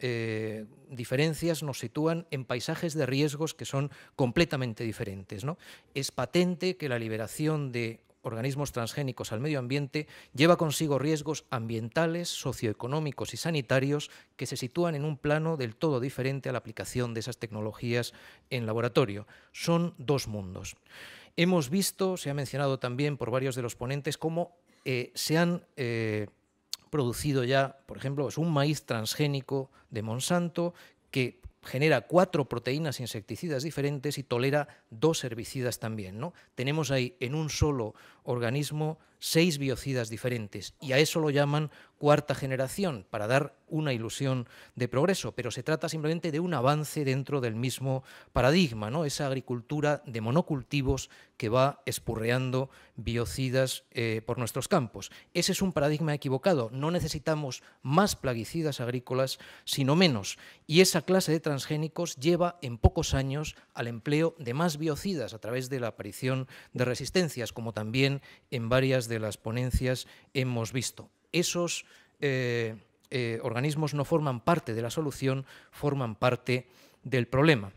eh, diferencias nos sitúan en paisajes de riesgos que son completamente diferentes. ¿no? Es patente que la liberación de organismos transgénicos al medio ambiente lleva consigo riesgos ambientales, socioeconómicos y sanitarios que se sitúan en un plano del todo diferente a la aplicación de esas tecnologías en laboratorio. Son dos mundos. Hemos visto, se ha mencionado también por varios de los ponentes, cómo eh, se han... Eh, producido ya, por ejemplo, es un maíz transgénico de Monsanto que genera cuatro proteínas insecticidas diferentes y tolera dos herbicidas también. ¿no? Tenemos ahí en un solo organismo seis biocidas diferentes y a eso lo llaman cuarta generación para dar una ilusión de progreso, pero se trata simplemente de un avance dentro del mismo paradigma, ¿no? esa agricultura de monocultivos que va espurreando biocidas eh, por nuestros campos. Ese es un paradigma equivocado, no necesitamos más plaguicidas agrícolas, sino menos, y esa clase de transgénicos lleva en pocos años al empleo de más biocidas a través de la aparición de resistencias, como también en varias de las ponencias hemos visto. Esos eh, eh, organismos no forman parte de la solución, forman parte del problema.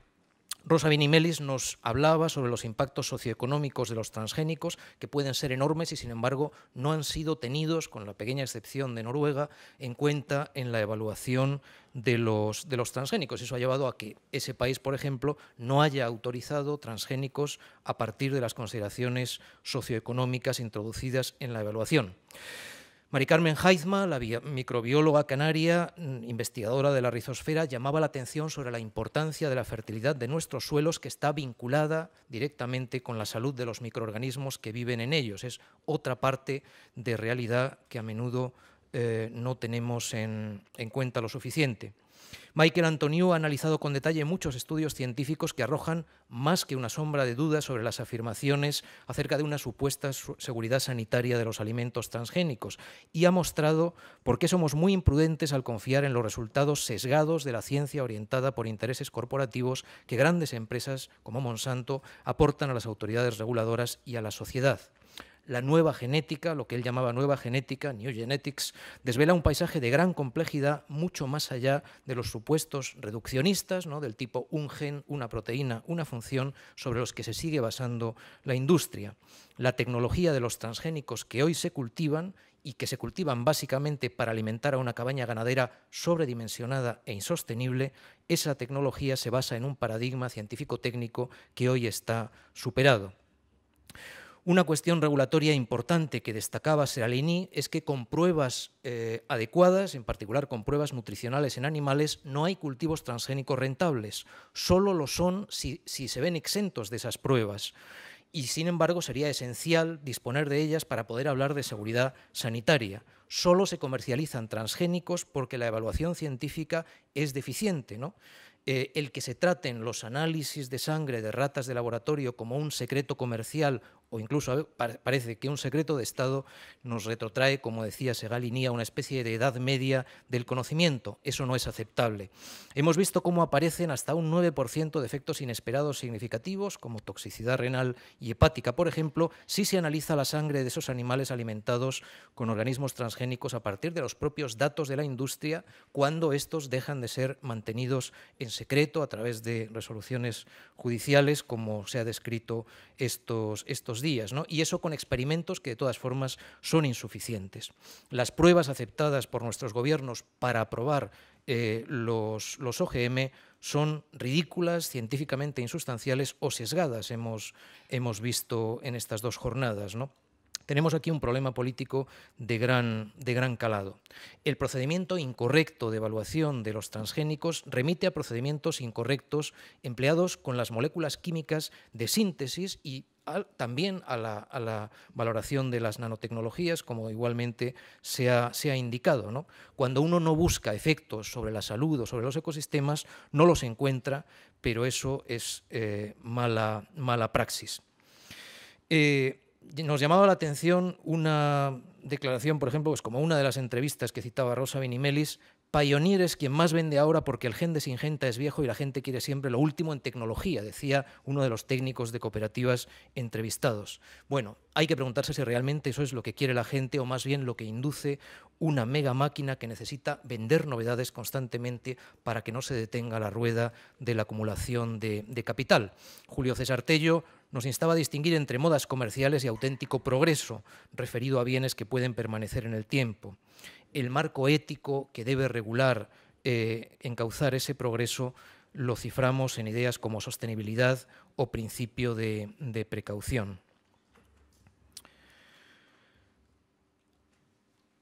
Rosa Vinimelis nos hablaba sobre los impactos socioeconómicos de los transgénicos, que pueden ser enormes y sin embargo no han sido tenidos, con la pequeña excepción de Noruega, en cuenta en la evaluación de los, de los transgénicos. Eso ha llevado a que ese país, por ejemplo, no haya autorizado transgénicos a partir de las consideraciones socioeconómicas introducidas en la evaluación. Mari Carmen Heizma, la microbióloga canaria, mm, investigadora de la rizosfera, llamaba la atención sobre la importancia de la fertilidad de nuestros suelos que está vinculada directamente con la salud de los microorganismos que viven en ellos. Es otra parte de realidad que a menudo eh, no tenemos en cuenta lo suficiente. Michael Antonio ha analizado con detalle muchos estudios científicos que arrojan más que una sombra de dudas sobre las afirmaciones acerca de una supuesta seguridad sanitaria de los alimentos transgénicos y ha mostrado por qué somos muy imprudentes al confiar en los resultados sesgados de la ciencia orientada por intereses corporativos que grandes empresas como Monsanto aportan a las autoridades reguladoras y a la sociedad la nueva genética, lo que él llamaba nueva genética, New Genetics, desvela un paisaje de gran complejidad, mucho más allá de los supuestos reduccionistas, ¿no? del tipo un gen, una proteína, una función, sobre los que se sigue basando la industria. La tecnología de los transgénicos que hoy se cultivan y que se cultivan básicamente para alimentar a una cabaña ganadera sobredimensionada e insostenible, esa tecnología se basa en un paradigma científico-técnico que hoy está superado. Una cuestión regulatoria importante que destacaba Seralini es que con pruebas eh, adecuadas, en particular con pruebas nutricionales en animales, no hay cultivos transgénicos rentables. Solo lo son si, se ven exentos de esas pruebas. Y sin embargo sería esencial disponer de ellas para poder hablar de seguridad sanitaria. Solo se comercializan transgénicos porque la evaluación científica es deficiente. ¿no? Eh, el que se traten los análisis de sangre de ratas de laboratorio como un secreto comercial o incluso parece que un secreto de Estado nos retrotrae, como decía Segalini, a una especie de edad media del conocimiento. Eso no es aceptable. Hemos visto cómo aparecen hasta un 9% de efectos inesperados significativos, como toxicidad renal y hepática, por ejemplo, si se analiza la sangre de esos animales alimentados con organismos transgénicos a partir de los propios datos de la industria, cuando estos dejan de ser mantenidos en secreto a través de resoluciones judiciales, como se ha descrito estos, estos días, ¿no? y eso con experimentos que de todas formas son insuficientes. Las pruebas aceptadas por nuestros gobiernos para aprobar eh, los, los, OGM son ridículas, científicamente insustanciales o sesgadas, hemos, hemos visto en estas dos jornadas. ¿no? tenemos aquí un problema político de gran, de gran, calado. El procedimiento incorrecto de evaluación de los transgénicos remite a procedimientos incorrectos empleados con las moléculas químicas de síntesis y también a la, valoración de las nanotecnologías, como igualmente se ha, indicado. Cuando uno no busca efectos sobre la salud o sobre los ecosistemas, no los encuentra, pero eso es eh, mala, praxis. Eh, nos llamaba la atención una declaración, por ejemplo, pues como una de las entrevistas que citaba Rosa Benimelis, Pioneer es quien más vende ahora porque el gen de Singenta es viejo y la gente quiere siempre lo último en tecnología, decía uno de los técnicos de cooperativas entrevistados. Bueno, hay que preguntarse si realmente eso es lo que quiere la gente o más bien lo que induce una mega máquina que necesita vender novedades constantemente para que no se detenga la rueda de la acumulación de, de capital. Julio César Tello nos instaba a distinguir entre modas comerciales y auténtico progreso, referido a bienes que pueden permanecer en el tiempo el marco ético que debe regular, eh, encauzar ese progreso, lo ciframos en ideas como sostenibilidad o principio de, de precaución.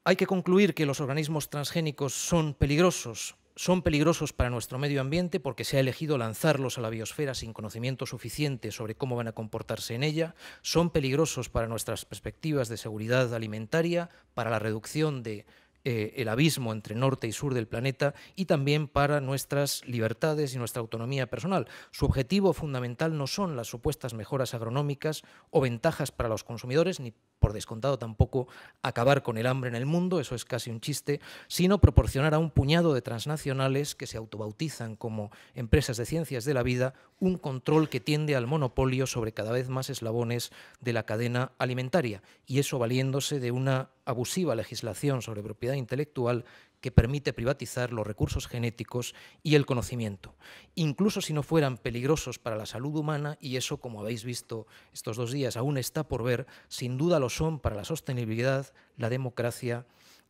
Hay que concluir que los organismos transgénicos son peligrosos, son peligrosos para nuestro medio ambiente porque se ha elegido lanzarlos a la biosfera sin conocimiento suficiente sobre cómo van a comportarse en ella, son peligrosos para nuestras perspectivas de seguridad alimentaria, para la reducción de eh, el abismo entre norte y sur del planeta y también para nuestras libertades y nuestra autonomía personal. Su objetivo fundamental no son las supuestas mejoras agronómicas o ventajas para los consumidores ni por descontado tampoco acabar con el hambre en el mundo, eso es casi un chiste, sino proporcionar a un puñado de transnacionales que se autobautizan como empresas de ciencias de la vida un control que tiende al monopolio sobre cada vez más eslabones de la cadena alimentaria, y eso valiéndose de una abusiva legislación sobre propiedad intelectual que permite privatizar los recursos genéticos y el conocimiento, incluso si no fueran peligrosos para la salud humana, y eso, como habéis visto estos dos días, aún está por ver, sin duda los son para la sostenibilidad, la democracia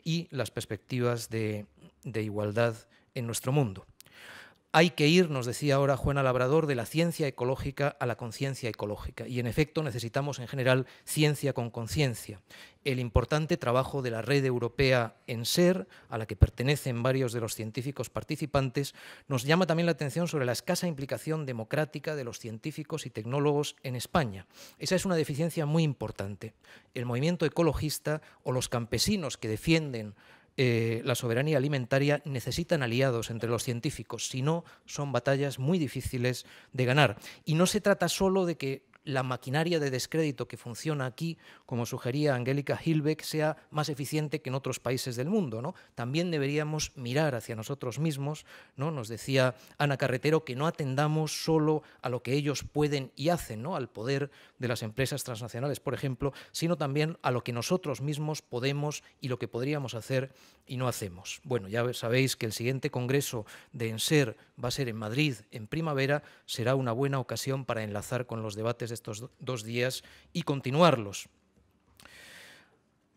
y las perspectivas de, igualdad en nuestro mundo. Hay que ir, nos decía ahora Juana Labrador, de la ciencia ecológica a la conciencia ecológica. Y en efecto necesitamos en general ciencia con conciencia. El importante trabajo de la red europea en ser, a la que pertenecen varios de los científicos participantes, nos llama también la atención sobre la escasa implicación democrática de los científicos y tecnólogos en España. Esa es una deficiencia muy importante. El movimiento ecologista o los campesinos que defienden eh, la soberanía alimentaria necesitan aliados entre los científicos, si no son batallas muy difíciles de ganar. Y no se trata solo de que la maquinaria de descrédito que funciona aquí, como sugería Angélica Hilbeck, sea más eficiente que en otros países del mundo. También deberíamos mirar hacia nosotros mismos, ¿no? nos decía Ana Carretero, que no atendamos solo a lo que ellos pueden y hacen, ¿no? al poder de las empresas transnacionales, por ejemplo, sino también a lo que nosotros mismos podemos y lo que podríamos hacer y no hacemos. Bueno, ya sabéis que el siguiente Congreso de ENSER va a ser en Madrid en primavera, será una buena ocasión para enlazar con los debates de estos dos días y continuarlos.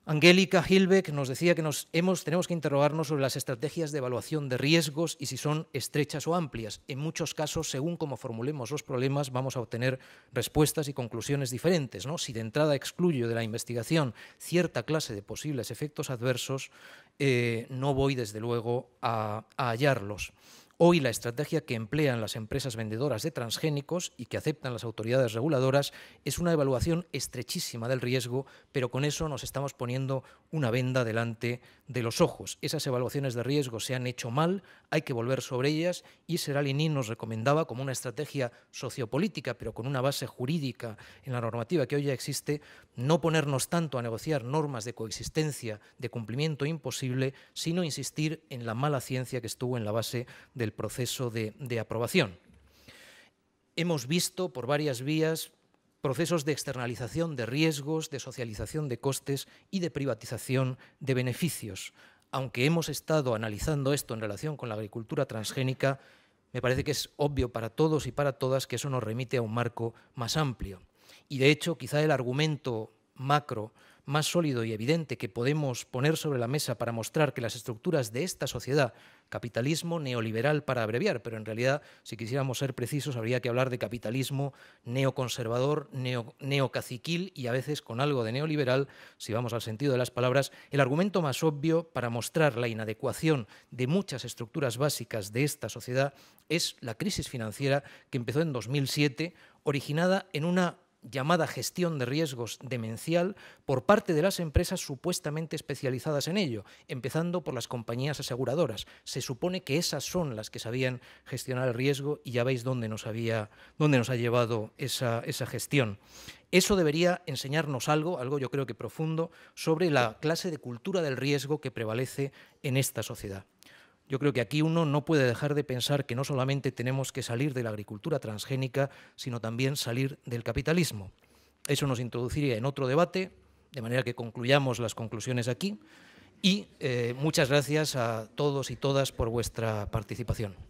Angélica Hilbeck nos decía que nos hemos, tenemos que interrogarnos sobre las estrategias de evaluación de riesgos y si son estrechas o amplias. En muchos casos, según como formulemos los problemas, vamos a obtener respuestas y conclusiones diferentes. ¿no? Si de entrada excluyo de la investigación cierta clase de posibles efectos adversos, eh, no voy desde luego a hallarlos. Hoy la estrategia que emplean las empresas vendedoras de transgénicos y que aceptan las autoridades reguladoras es una evaluación estrechísima del riesgo, pero con eso nos estamos poniendo una venda delante de los ojos. Esas evaluaciones de riesgo se han hecho mal, hay que volver sobre ellas y Seralini nos recomendaba como una estrategia sociopolítica, pero con una base jurídica en la normativa que hoy ya existe, no ponernos tanto a negociar normas de coexistencia, de cumplimiento imposible, sino insistir en la mala ciencia que estuvo en la base del proceso de, de aprobación. Hemos visto por varias vías procesos de externalización de riesgos, de socialización de costes y de privatización de beneficios. Aunque hemos estado analizando esto en relación con la agricultura transgénica, me parece que es obvio para todos y para todas que eso nos remite a un marco más amplio. Y de hecho, quizá el argumento macro más sólido y evidente que podemos poner sobre la mesa para mostrar que las estructuras de esta sociedad capitalismo neoliberal para abreviar, pero en realidad, si quisiéramos ser precisos, habría que hablar de capitalismo neoconservador, neo, neocaciquil y a veces con algo de neoliberal, si vamos al sentido de las palabras. El argumento más obvio para mostrar la inadecuación de muchas estructuras básicas de esta sociedad es la crisis financiera que empezó en 2007, originada en una llamada gestión de riesgos demencial por parte de las empresas supuestamente especializadas en ello, empezando por las compañías aseguradoras. Se supone que esas son las que sabían gestionar el riesgo y ya veis dónde nos, dónde nos ha llevado esa gestión. Eso debería enseñarnos algo, algo yo creo que profundo, sobre la clase de cultura del riesgo que prevalece en esta sociedad. Yo creo que aquí uno no puede dejar de pensar que no solamente tenemos que salir de la agricultura transgénica, sino también salir del capitalismo. Eso nos introduciría en otro debate, de manera que concluyamos las conclusiones aquí. Y eh, muchas gracias a todos y todas por vuestra participación.